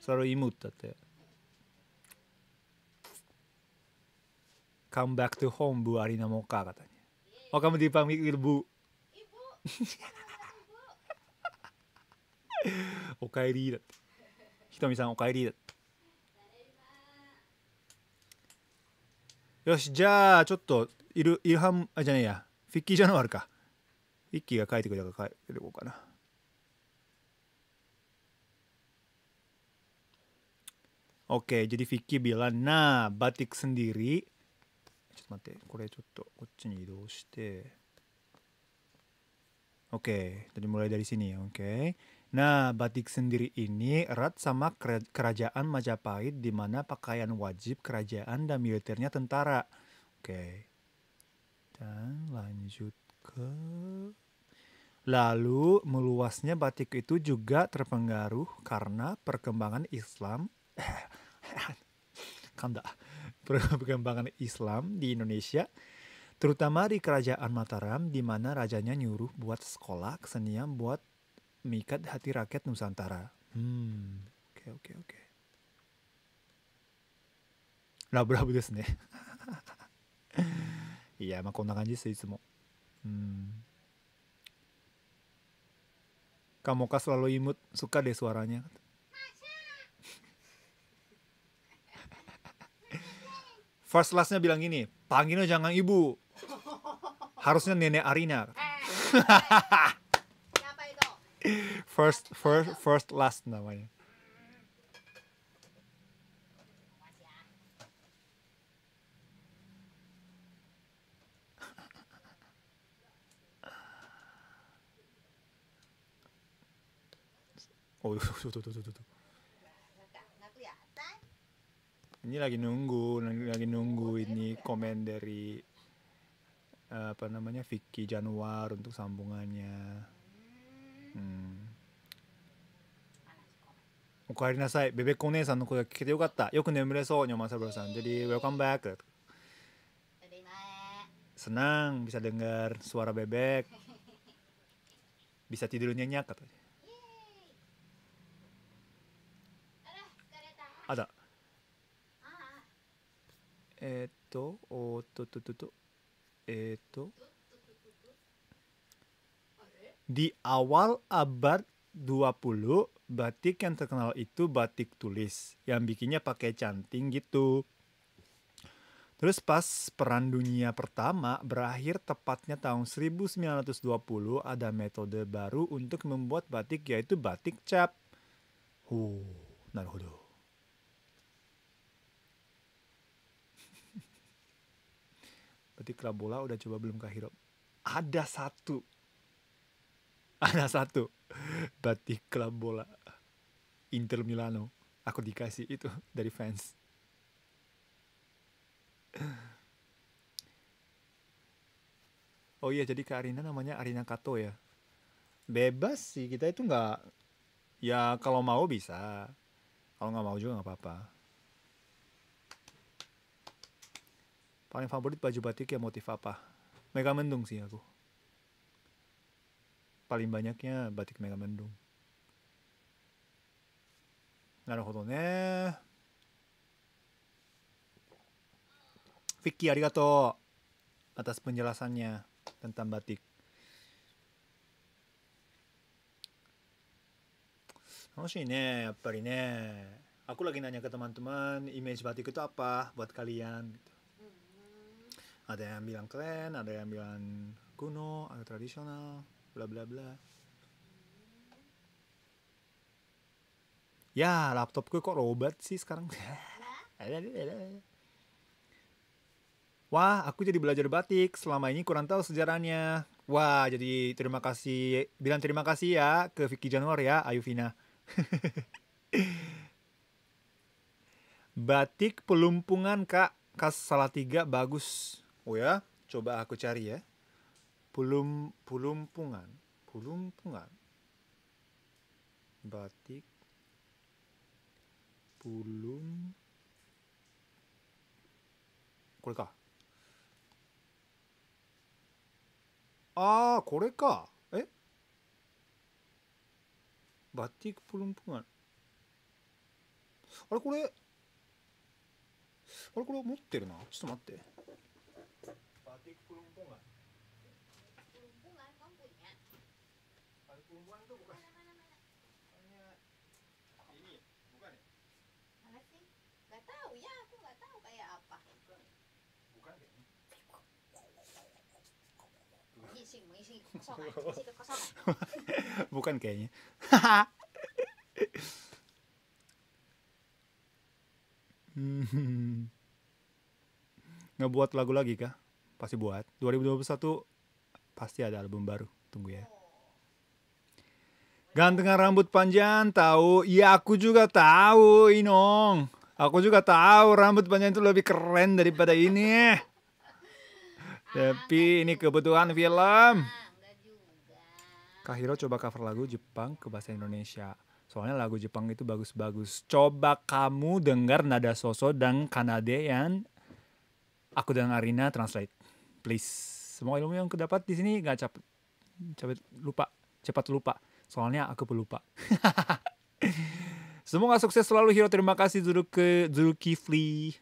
スラルイムだって come back to home Bu Arina Moka katanya. Oh kamu dipanggil Bu. Ibu. おかえりだって。ひとみさんおかえりだって。よし、じゃあ、ちょっと、いる、イルハム、あ、じゃねえや。フィッキー・ジャノワルか。フィッキーが書いてくれたから書いておこうかな。Oke, ya. jadi Vicky bilang, nah batik ちょっと待ってこれちょっとこっちに移動して Oke, okay, jadi mulai dari sini ya, oke. Okay. Nah, batik sendiri ini erat sama kerajaan Majapahit di mana pakaian wajib kerajaan dan militernya tentara. Oke. Okay. Dan lanjut ke Lalu meluasnya batik itu juga terpengaruh karena perkembangan Islam. Kanda. Perkembangan Islam di Indonesia, terutama di Kerajaan Mataram di mana rajanya nyuruh buat sekolah kesenian buat mikat hati rakyat Nusantara. Hmm, oke okay, oke okay, oke. Kamu iya, kasih hmm. selalu imut, suka deh suaranya. First classnya bilang gini, panggilnya jangan ibu. Harusnya nenek Arina. Eh, eh, eh, first first first last namanya. Oh, tuh, tuh, tuh, tuh, tuh. ini lagi nunggu lagi nunggu ini komen dari eh, apa namanya Vicky Januar untuk sambungannya bebek hmm oh, jadi welcome back. Senang bisa dengar suara bebek. Bisa tidur nyenyak katanya. Ada di awal abad 20 batik yang terkenal itu batik tulis yang bikinnya pakai canting gitu. Terus pas Perang Dunia Pertama berakhir tepatnya tahun 1920 ada metode baru untuk membuat batik yaitu batik cap. Huh, naruhodo. Nah, nah. berarti klub bola udah coba belum Hiro ada satu ada satu batik klub bola Inter Milano aku dikasih itu dari fans oh iya jadi Kak Arina namanya Arina Kato ya bebas sih kita itu nggak ya kalau mau bisa kalau nggak mau juga nggak apa-apa paling favorit baju batik ya motif apa? Mega Mendung sih aku. Paling banyaknya batik Mega Mendung. ne, Vicky, arigato atas penjelasannya tentang batik. Masih nih, ya, aku lagi nanya ke teman-teman, image batik itu apa buat kalian? Gitu ada yang bilang keren ada yang bilang kuno ada tradisional bla bla bla ya laptop gue kok robot sih sekarang Wah, aku jadi belajar batik. Selama ini kurang tahu sejarahnya. Wah, jadi terima kasih. Bilang terima kasih ya ke Vicky Januar ya, Ayu Vina. batik pelumpungan, Kak. kas salah tiga bagus. Oh ya, coba aku cari ya. Belum pelumpungan, pelumpungan. Batik belum これかああこれかえバッティックプルンプンあれこれあれこれ持ってるなちょっと待って Bukan kayaknya. Ngebuat lagu lagi kah? Pasti buat. 2021 pasti ada album baru. Tunggu ya. Gantengan rambut panjang tahu, iya aku juga tahu, Inong. Aku juga tahu rambut panjang itu lebih keren daripada ini. Ah, Tapi ini kebutuhan film. Ah. Kak Hiro coba cover lagu Jepang ke bahasa Indonesia. Soalnya lagu Jepang itu bagus-bagus. Coba kamu dengar nada Soso dan Kanade yang aku dan Arina translate. Please. Semua ilmu yang kudapat di sini gak capek cepat lupa, cepat lupa. Soalnya aku pelupa. Semoga sukses selalu Hiro. Terima kasih Zuru ke Zuru Kifli.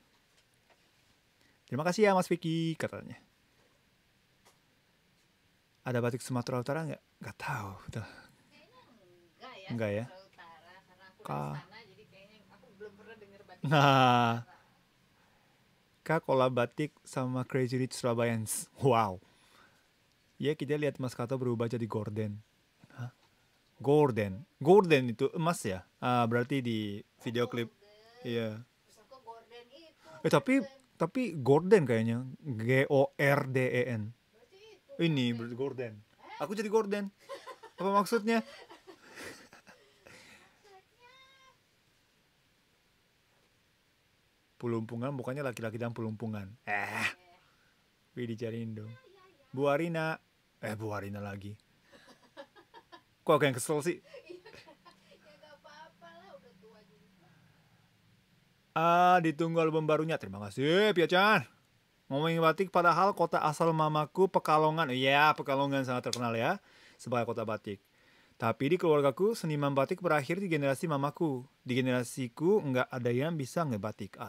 Terima kasih ya Mas Vicky katanya ada batik Sumatera Utara nggak? Nggak tahu. Udah. Enggak ya. Enggak ya? Kak. Nah. Kak kolab batik sama Crazy Rich Surabayans. Wow. Ya kita lihat Mas Kato berubah jadi Gordon, Hah? Gordon Gorden itu emas ya? Ah, berarti di video klip. Iya. Eh tapi tapi Gordon kayaknya. G O R D E N ini berarti Gordon aku jadi Gordon apa maksudnya pelumpungan bukannya laki-laki dan pelumpungan eh wih dicariin dong Bu Arina eh Bu Arina lagi kok aku yang kesel sih Ah, ditunggu album barunya. Terima kasih, Pia Chan. Ngomongin batik padahal kota asal mamaku Pekalongan. Iya, yeah, Pekalongan sangat terkenal ya sebagai kota batik. Tapi di keluargaku seniman batik berakhir di generasi mamaku. Di generasiku nggak ada yang bisa ngebatik. Ah,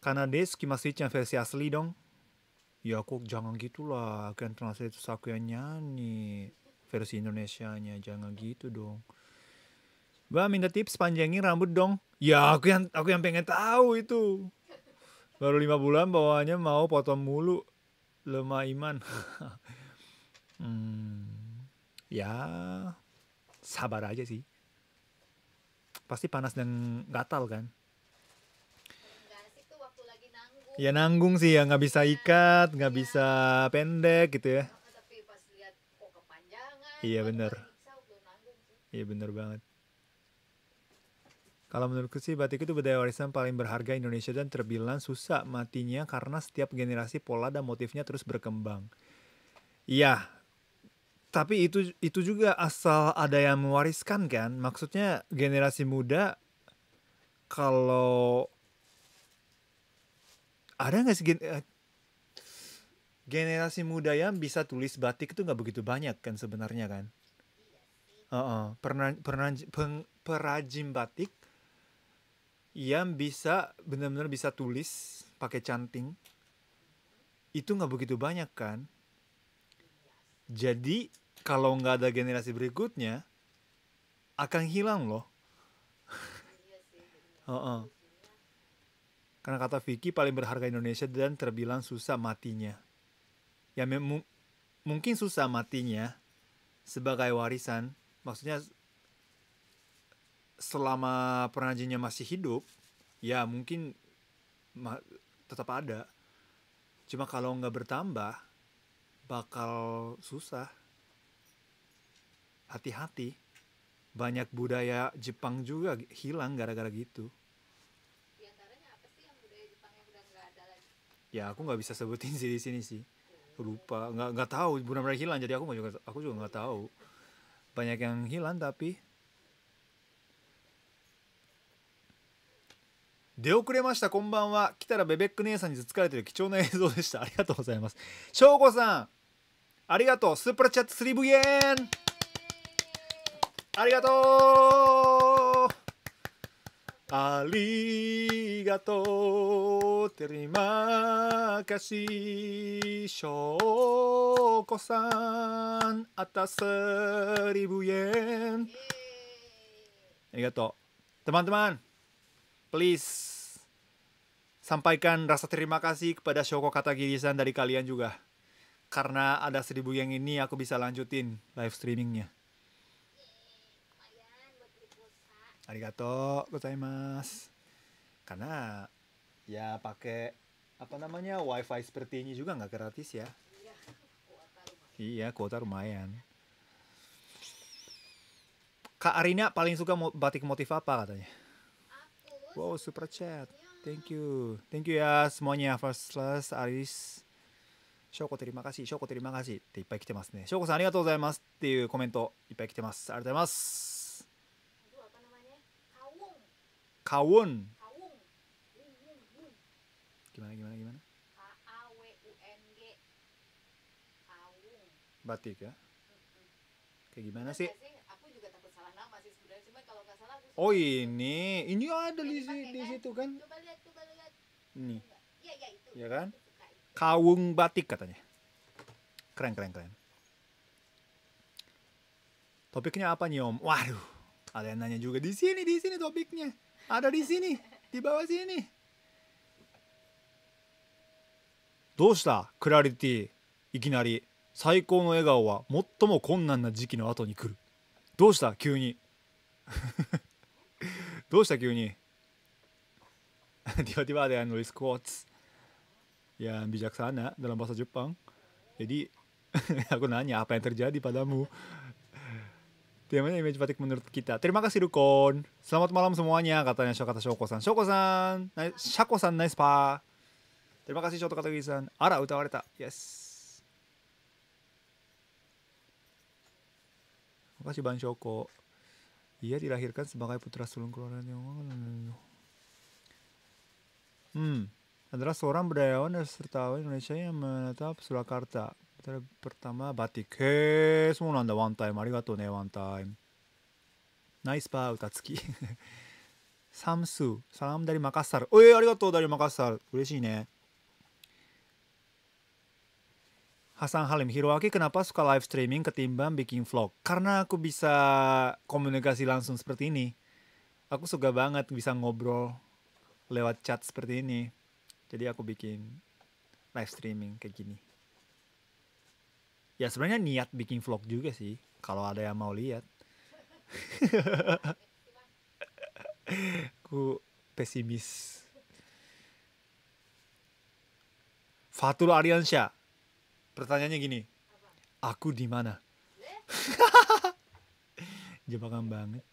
Karena deski kimasu yang versi asli dong. Ya aku jangan gitulah, lah kan itu aku yang nyanyi versi Indonesia-nya jangan gitu dong. Mbak minta tips panjangin rambut dong. Ya aku yang aku yang pengen tahu itu. Baru lima bulan bawaannya mau potong mulu. Lemah iman. hmm, ya sabar aja sih. Pasti panas dan gatal kan. Ya nanggung sih ya nggak bisa ikat, nggak bisa pendek gitu ya. Iya bener. Iya bener banget. Kalau menurutku sih batik itu budaya warisan paling berharga Indonesia dan terbilang susah matinya karena setiap generasi pola dan motifnya terus berkembang. Iya, tapi itu itu juga asal ada yang mewariskan kan. Maksudnya generasi muda kalau ada nggak sih eh, generasi muda yang bisa tulis batik itu nggak begitu banyak kan sebenarnya kan. Uh -uh. pernah pernah peng, perajin batik yang bisa benar-benar bisa tulis pakai canting itu nggak begitu banyak kan jadi kalau nggak ada generasi berikutnya akan hilang loh uh -uh. karena kata Vicky paling berharga Indonesia dan terbilang susah matinya ya mungkin susah matinya sebagai warisan maksudnya selama pengrajinnya masih hidup ya mungkin ma tetap ada cuma kalau nggak bertambah bakal susah hati-hati banyak budaya Jepang juga hilang gara-gara gitu ya aku nggak bisa sebutin sih di sini sih lupa nggak nggak tahu benar-benar hilang jadi aku juga aku juga nggak tahu banyak yang hilang tapi 出遅れましたこんばんは来たらベベック姉さんにずつ疲れてる貴重な映像でしたありがとうございます翔こさんありがとうスーパーチャットスーブイエンありがとうありがとうテリマカシ翔子さんあたすリブイエンありがとうたまんたまん please sampaikan rasa terima kasih kepada Shoko Katagirisan dari kalian juga. Karena ada seribu yang ini aku bisa lanjutin live streamingnya. Arigato gozaimasu. Karena ya pakai apa namanya wifi seperti ini juga nggak gratis ya. Iya, kuota lumayan. Kak Arina paling suka batik motif apa katanya? Wow, super chat. Thank you. Thank you ya semuanya. First class, Aris. 翔子 terima kasih, 翔子 terima kasih っていっぱい来てますね。翔子さんありがとうございますっていうコメントいっぱい来てます。ありがとうございます。Kawun. Gimana gimana gimana? Batik ya? Kayak gimana sih? kalau nggak salah oh ini ini ada di, di situ kan coba lihat coba lihat n i ya ya itu ya kan kawung batik katanya keren keren keren topiknya apa nih om waduh ada yang nanya juga di sini di sini topiknya ada di sini di bawah sini どうしたクラリティいきなり最高の笑顔は最も困難な時期の後に来るどうした急に どうした急にディバディバであのリスクワッツや bijaksana dalam bahasa Jepang jadi aku nanya apa yang terjadi padamu Temanya image batik menurut kita. Terima kasih Rukon. Selamat malam semuanya katanya kata Shoko-san. Shoko-san, Shako-san nice pa. Terima kasih Shoto Katagi-san. Ara utawareta. Yes. Terima kasih Ban Shoko. Ia dilahirkan sebagai putra sulung keluarga yang Hmm, adalah seorang budayawan dan sertawan Indonesia yang menetap Surakarta. Putra pertama batik. Hei, semua nanda one time. Arigato ne one time. Nice pa, Utatsuki. Samsu, salam dari Makassar. Oi, arigato dari Makassar. Ureshi ne. Hasan Halim Hiroaki kenapa suka live streaming ketimbang bikin vlog? Karena aku bisa komunikasi langsung seperti ini. Aku suka banget bisa ngobrol lewat chat seperti ini. Jadi aku bikin live streaming kayak gini. Ya sebenarnya niat bikin vlog juga sih kalau ada yang mau lihat. aku pesimis. Fatul Aryansyah. pertanyaannya gini aku di mana jebakan banget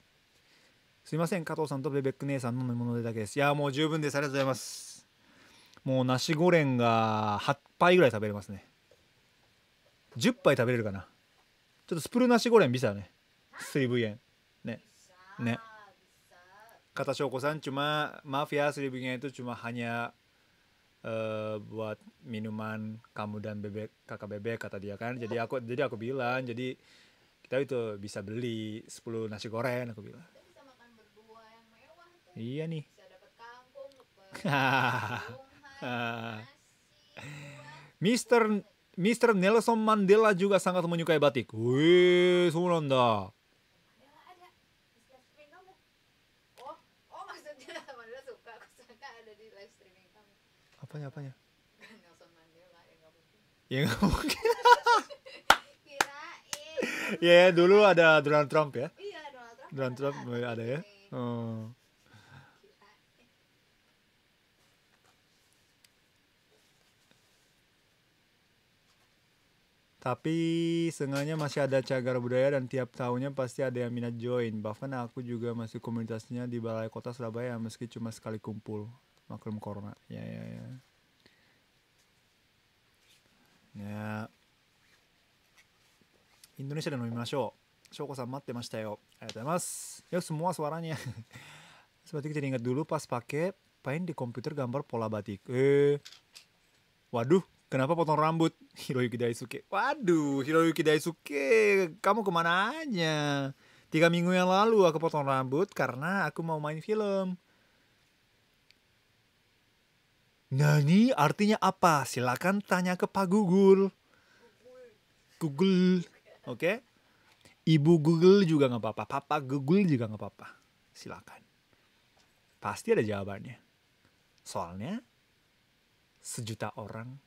すいません加藤さんとベベック姉さんの飲み物でだけですいやもう十分ですありがとうございますもうナシゴレンが8杯ぐらい食べれますね10杯食べれるかなちょっとスプルナシゴレンビサね水分塩ねね kata Shoko-san cuma maaf ya seribu y e uh, buat minuman kamu dan bebek kakak bebek kata dia kan jadi aku jadi aku bilang jadi kita itu bisa beli 10 nasi goreng aku bilang iya nih Mister Mister Nelson Mandela juga sangat menyukai batik. Wih, sunanda. Apanya apanya? ya nggak mungkin. Ya dulu ada Donald Trump ya. Iya Donald Trump. ada, ya. Oh. Tapi sengaja masih ada cagar budaya dan tiap tahunnya pasti ada yang minat join. Bahkan aku juga masuk komunitasnya di Balai Kota Surabaya meski cuma sekali kumpul maklum corona ya ya ya ねインドネシアで飲みましょう翔子さん待ってましたよありがとうございます ya, ya. semua suaranya seperti jadi ingat dulu pas pakai paint di komputer gambar pola batik eh waduh Kenapa potong rambut? Hiroyuki Daisuke. Waduh, Hiroyuki Daisuke, kamu kemananya? Tiga minggu yang lalu aku potong rambut karena aku mau main film. Nani artinya apa? Silakan tanya ke Pak Google. Google, oke? Okay? Ibu Google juga nggak apa-apa, Papa Google juga nggak apa-apa. Silakan. Pasti ada jawabannya. Soalnya sejuta orang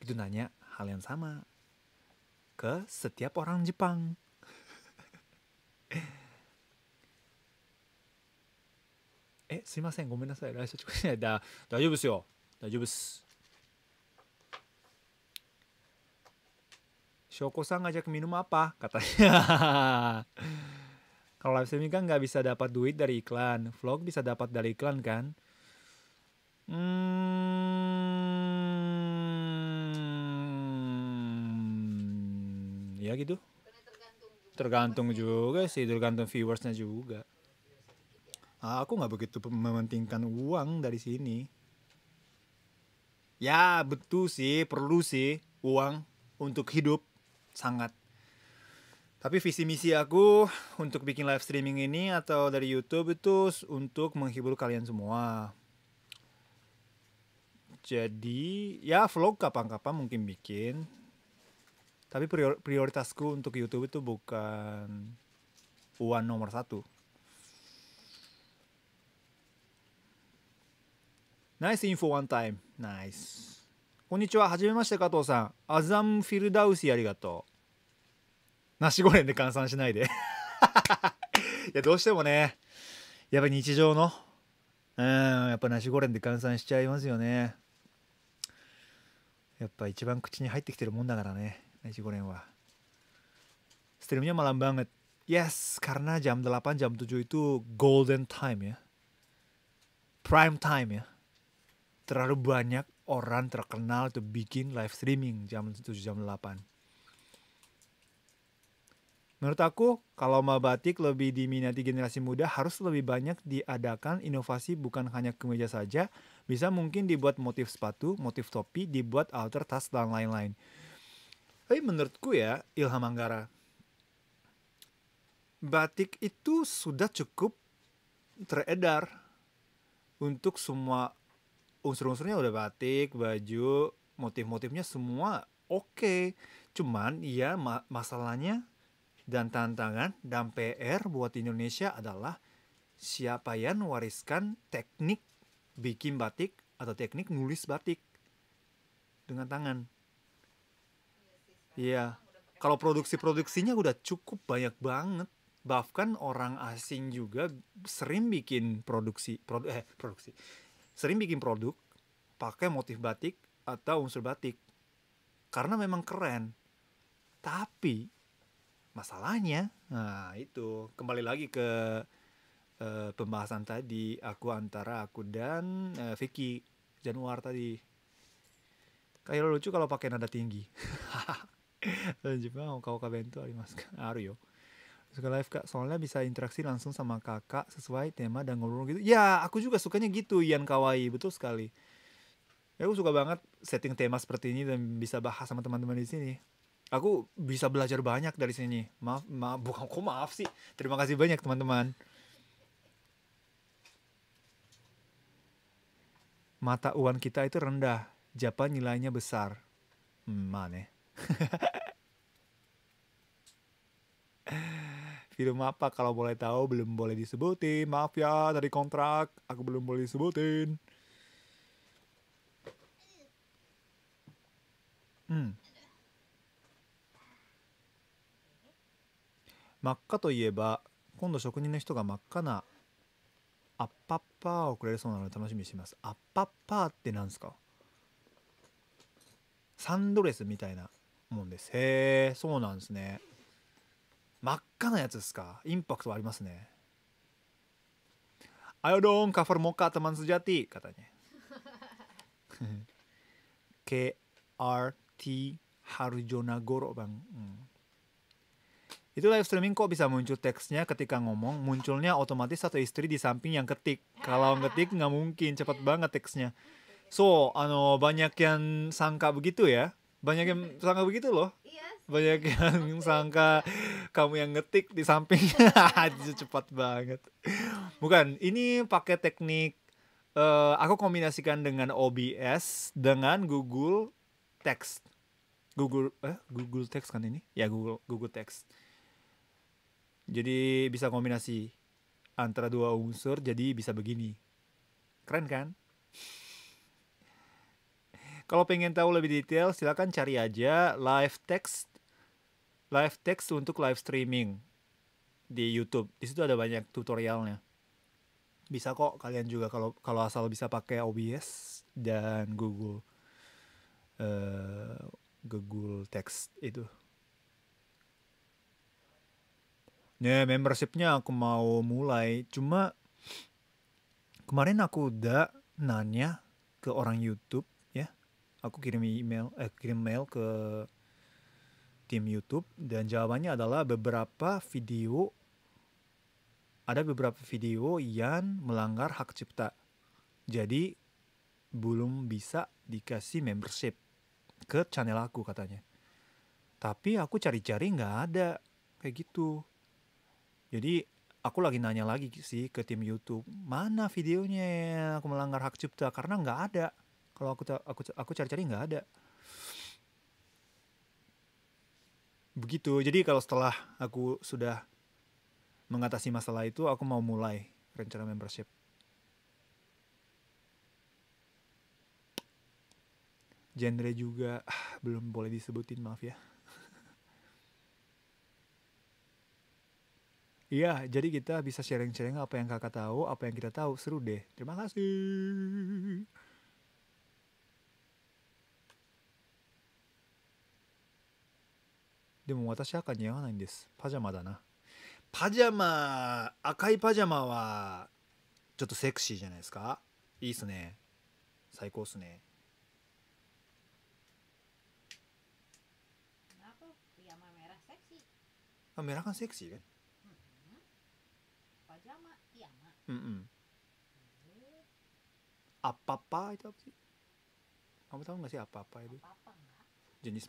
itu nanya hal yang sama ke setiap orang Jepang. えすいませんごめんなさい来週遅刻しないだ大丈夫ですよ大丈夫っす Shoko ngajak minum apa katanya kalau live streaming kan nggak bisa dapat duit dari iklan vlog bisa dapat dari iklan kan hmm ya gitu tergantung juga sih tergantung viewersnya juga Ah, aku nggak begitu mementingkan uang dari sini ya betul sih perlu sih uang untuk hidup sangat tapi visi misi aku untuk bikin live streaming ini atau dari YouTube itu untuk menghibur kalian semua. Jadi ya vlog kapan-kapan mungkin bikin. Tapi prioritasku untuk YouTube itu bukan uang nomor satu. ナイスインフォワンタイム。ナイス。こんにちは。はじめまして、加藤さん。アザムフィルダウスありがとう。ナシゴレンで換算しないで いや、どうしてもね、やっぱり日常の、うん、やっぱナシゴレンで換算しちゃいますよね。やっぱ一番口に入ってきてるもんだからね、ナシゴレンは。ステルミアマランバン a Yes, karena jam 8, jam 7 itu golden time ya. Prime time ya. terlalu banyak orang terkenal tuh bikin live streaming jam 7 jam 8. Menurut aku, kalau mau batik lebih diminati generasi muda harus lebih banyak diadakan inovasi bukan hanya kemeja saja, bisa mungkin dibuat motif sepatu, motif topi, dibuat alter tas dan lain-lain. Tapi menurutku ya, Ilham Anggara, batik itu sudah cukup teredar untuk semua unsur-unsurnya udah batik, baju, motif-motifnya semua oke. Okay. Cuman ya ma masalahnya dan tantangan dan PR buat Indonesia adalah siapa yang wariskan teknik bikin batik atau teknik nulis batik dengan tangan. Iya. Kalau produksi-produksinya udah cukup banyak banget. Bahkan orang asing juga sering bikin produksi produ eh produksi sering bikin produk pakai motif batik atau unsur batik karena memang keren tapi masalahnya nah itu kembali lagi ke uh, pembahasan tadi aku antara aku dan uh, Vicky Januar tadi kayak lucu kalau pakai nada tinggi lanjut kau mau aryo suka live kak soalnya bisa interaksi langsung sama kakak sesuai tema dan ngobrol gitu ya aku juga sukanya gitu Ian Kawaii betul sekali ya aku suka banget setting tema seperti ini dan bisa bahas sama teman-teman di sini aku bisa belajar banyak dari sini maaf ma bukan aku maaf sih terima kasih banyak teman-teman mata uang kita itu rendah Japa nilainya besar hmm, mana film apa kalau boleh tahu belum boleh disebutin maaf ya dari kontrak aku belum boleh disebutin うん真っ赤といえば今度職人の人が真っ赤なアッパッパーをくれるそうなので楽しみにしてますアッパッパーって何ですかサンドレスみたいなもんですへえそうなんですね真っ赤なやつですかインパクトありますね Ayo dong cover sejati katanya KRT Harjonagoro bang Itu live streaming kok bisa muncul teksnya ketika ngomong Munculnya otomatis satu istri di samping yang ketik Kalau ngetik nggak mungkin cepet banget teksnya So, ano, banyak yang sangka begitu ya Banyak yang sangka begitu loh iya, banyak yang sangka kamu yang ngetik di sampingnya aja cepat banget bukan ini pakai teknik uh, aku kombinasikan dengan OBS dengan Google Text Google eh Google Text kan ini ya Google Google Text jadi bisa kombinasi antara dua unsur jadi bisa begini keren kan kalau pengen tahu lebih detail, silahkan cari aja live text live text untuk live streaming di YouTube. Di situ ada banyak tutorialnya. Bisa kok kalian juga kalau kalau asal bisa pakai OBS dan Google uh, Google Text itu. Nih, yeah, membershipnya aku mau mulai. Cuma kemarin aku udah nanya ke orang YouTube ya. Aku kirim email, eh kirim mail ke tim YouTube dan jawabannya adalah beberapa video ada beberapa video yang melanggar hak cipta. Jadi belum bisa dikasih membership ke channel aku katanya. Tapi aku cari-cari nggak ada kayak gitu. Jadi aku lagi nanya lagi sih ke tim YouTube mana videonya yang aku melanggar hak cipta karena nggak ada. Kalau aku aku aku cari-cari nggak ada. begitu jadi kalau setelah aku sudah mengatasi masalah itu aku mau mulai rencana membership genre juga ah, belum boleh disebutin maaf ya Iya, jadi kita bisa sharing-sharing apa yang kakak tahu, apa yang kita tahu. Seru deh. Terima kasih. でも私赤似合わないんですパジャマだなパジャマ赤いパジャマはちょっとセクシーじゃないですかいいっすね最高っすねあメラカンセクシーねうんうん apa-apa itu a ア a タ i h Kamu tahu nggak sih a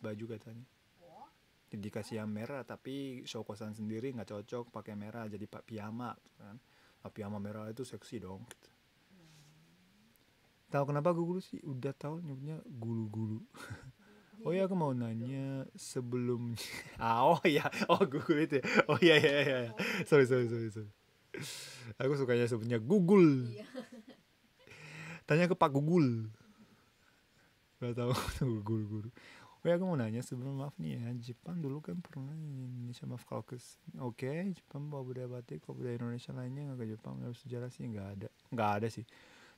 dikasih yang merah tapi Shokosan sendiri nggak cocok pakai merah jadi pak piyama kan nah, piyama merah itu seksi dong gitu. tahu kenapa gulu sih udah tahu nyebutnya gulu-gulu Oh ya aku mau nanya sebelum Ah oh ya, oh Google itu. Ya. Oh ya ya ya. Sorry sorry sorry sorry. Aku sukanya sebutnya gugul iya. Tanya ke Pak gugul Gak tahu Google Google. Oh ya aku mau nanya sebelum maaf nih ya Jepang dulu kan pernah Indonesia maaf kalau ke Oke okay, Jepang bawa budaya batik Kalau budaya Indonesia lainnya nggak ke Jepang nggak sejarah sih nggak ada nggak ada sih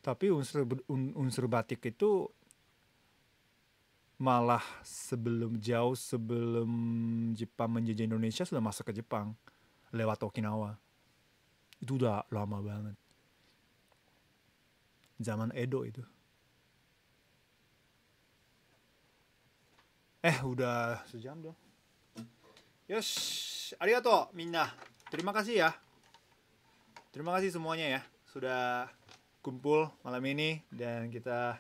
Tapi unsur un, unsur batik itu Malah sebelum jauh sebelum Jepang menjajah Indonesia Sudah masuk ke Jepang Lewat Okinawa Itu udah lama banget Zaman Edo itu Eh, udah sejam dong Yos, terima kasih ya terima kasih semuanya ya sudah kumpul malam ini dan kita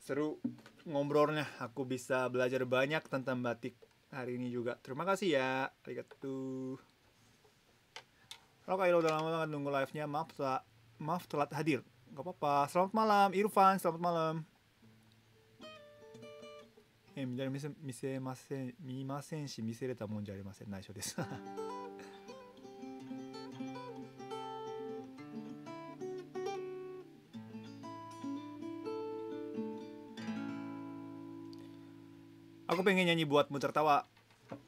seru ngobrolnya aku bisa belajar banyak tentang batik hari ini juga terima kasih ya arigatou kalau lo udah lama banget nunggu live-nya maaf telat maaf telat hadir Gak apa-apa selamat malam Irfan selamat malam えー、乱れ見せ見せません見ませんし見せれたもんじゃありません内緒です Aku pengen nyanyi buatmu tertawa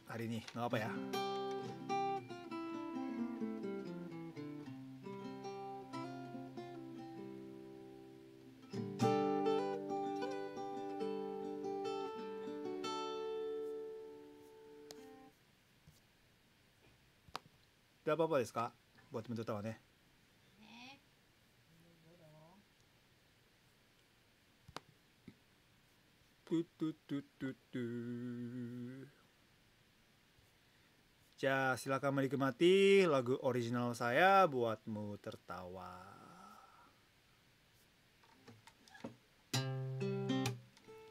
hari ini, nggak apa ya. ラババですかボッチムズタワーねねトゥトゥトゥトゥトゥ Ja, silakan menikmati lagu original saya buatmu tertawa.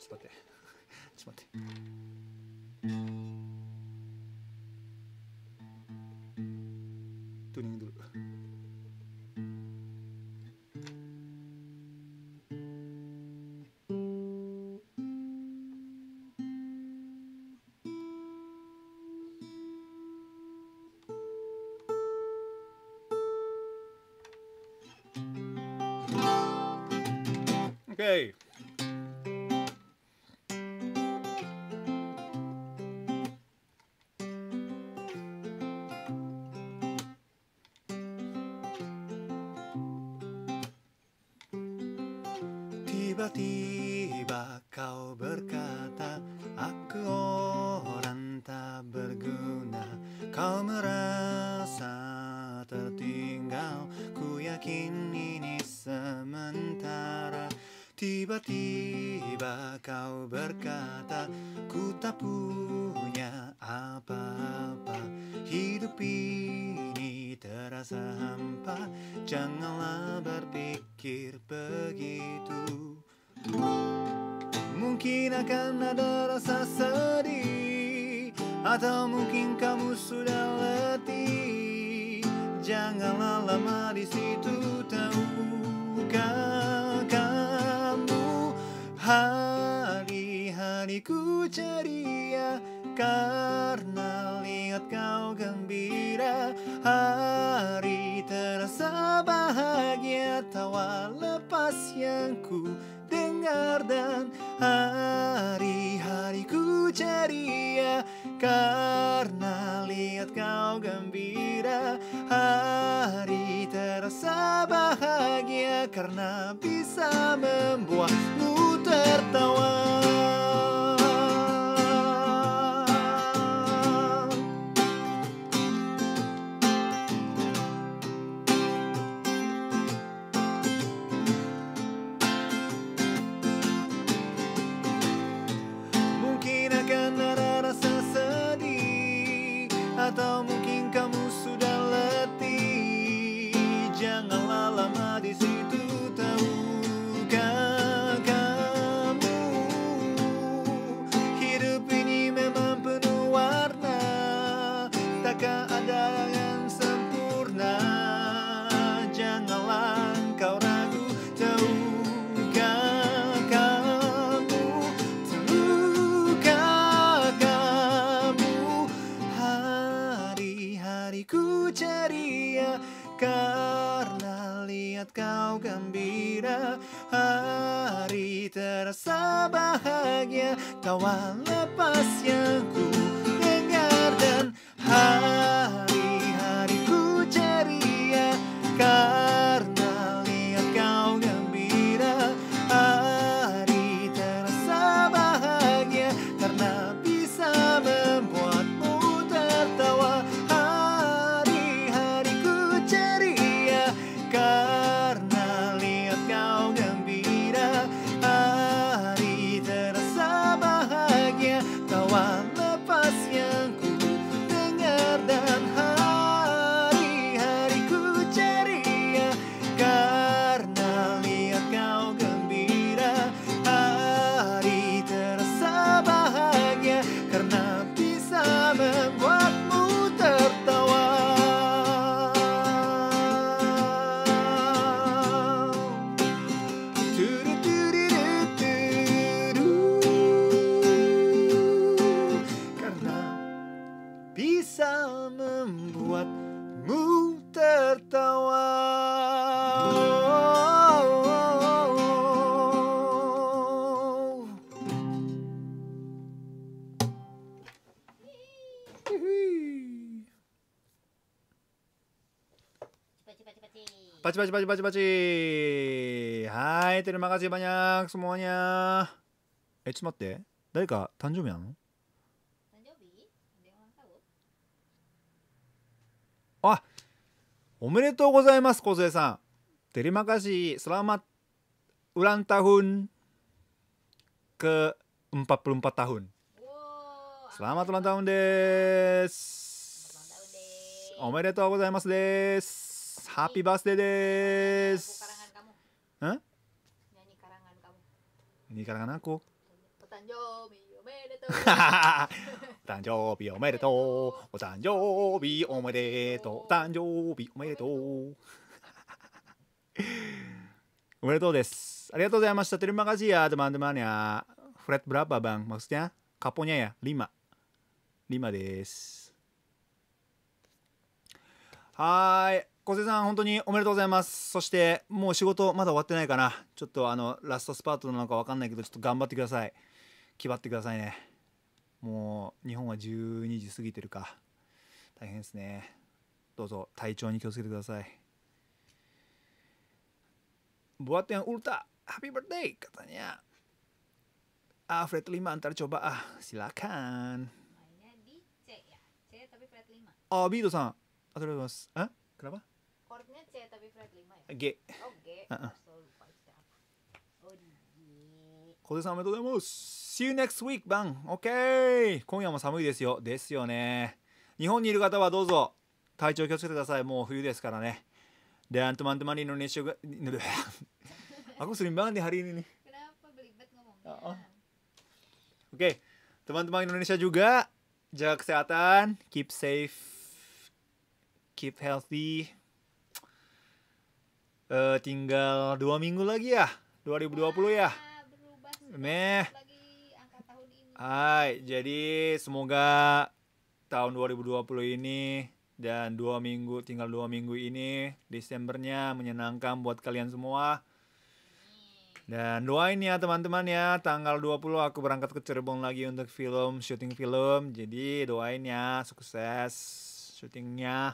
Stop ya. ちょっと待って。バチバチバチバチはい、テレマガジンバニャークスモーニャえ、ちょっと待って、誰か誕生日なの誕生日あおめでとうございます、小杉さん。テレマガジー、スラマウランタフン、ク、ウンパプルンパタフン。スラマトランタフンです。おめでとうございますです。ハッピーバースデーでーす。お誕生日おめでとう。お誕生日おめでとう。お誕生日おめでとう。誕生日おめでとう。おめでとうです。ありがとうございました。テレマガジアドマンドマニアフレスはい。小瀬さん、本当におめでとうございます。そして、もう仕事まだ終わってないかな。ちょっとあの、ラストスパートなのか分かんないけど、ちょっと頑張ってください。気張ってくださいね。もう、日本は12時過ぎてるか。大変ですね。どうぞ、体調に気をつけてください。ボアテンウルタ、ハッピーバッデイカタニャアフレットリ r マン、タルチョ antar coba ah, silakan. Mainnya d o r a n y a C tapi f r e 5 ya? G. Oh, G. Uh -uh. さんおめでとうございます See you next week, bang! OK! 今夜も寒いですよ。ですよね。日本にいる方はどうぞ体調気をつけてください。もう冬ですからね。で、アントマントマニーの熱唱が。Aku sering b t e o m a k a y teman-teman Indonesia juga keep safe, keep healthy, uh, tinggal dua minggu lagi ya 2020 ya ah, meh Hai, jadi semoga tahun 2020 ini dan dua minggu tinggal dua minggu ini Desembernya menyenangkan buat kalian semua. Dan doain ya teman-teman ya tanggal 20 aku berangkat ke Cirebon lagi untuk film syuting film. Jadi doain ya sukses syutingnya.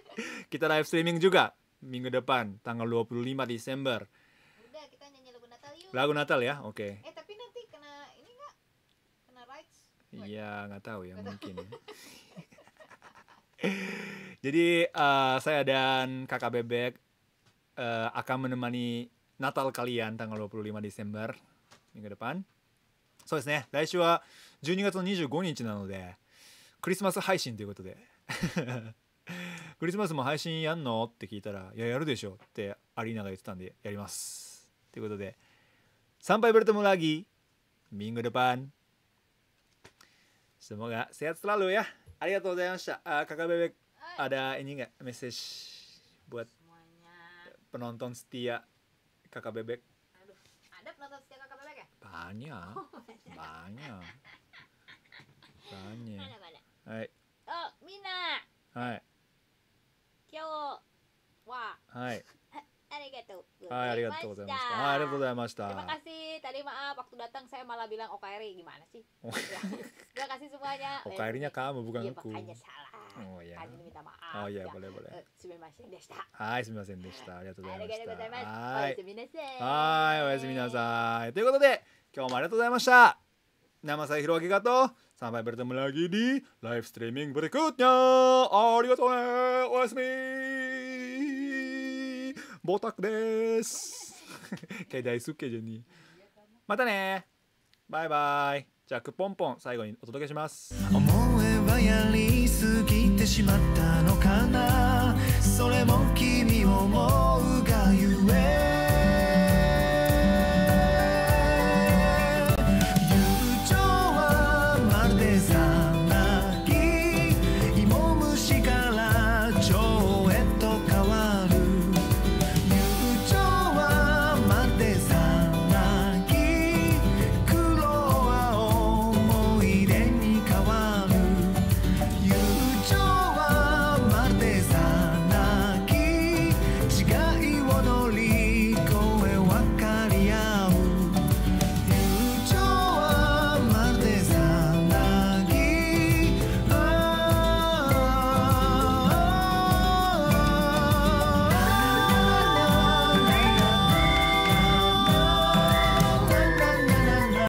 kita live streaming juga minggu depan tanggal 25 Desember. Udah, kita nyanyi lagu Natal yuk. Lagu Natal ya, oke. Okay. Eh, tapi nanti kena ini enggak? Kena rights? Iya, nggak tahu ya, gak mungkin. Tahu. Ya. Jadi uh, saya dan Kakak Bebek uh, akan menemani Natal kalian tanggal 25 Desember minggu depan. depan. そうですね。来週は12月の25日なので、クリスマス配信ということで。クリスマスも配信やんのって聞いたら、や、やるでしょってアリーナが言ってたんで、やります。ということで、サンパイブルトムラギー、ミングルパン。質問がセアツラルや。ありがとうございました。あ、カカベベ、アダエニンガ、メッセージ。ブワッ、プノントンスティア、カカベベ。b ー n y a k Banyak. Banyak. Banyak. Hai. Oh, Mina. Hai. 今日は、はい。ありがとうございました。はい、ありがとうございました。はい、ありがとうございました。Terima kasih. Tadi maaf waktu datang saya malah bilang OKRI gimana sih? ya. Terima kasih semuanya. OKRI-nya kamu bukan ya, aku. Makanya salah. Oh ya. Kalian minta maaf. Oh ya, ya. boleh boleh. Sumimasen deshita. Hai, sumimasen deshita. ありがとうございました。ありがとうございます。おやすみなさい。はい、おやすみなさい。ということで、今日もありがとうございました。生さひろあきがとう。Sampai bertemu lagi di live streaming berikutnya. Arigatou ne. Oyasumi. Botak desu. Kei daisuke je 帯すっけじゃ n またね。バ b バイ。じゃあクポンポン最後にお届けします。思えばやりすぎてしまったのかな。それも君をもう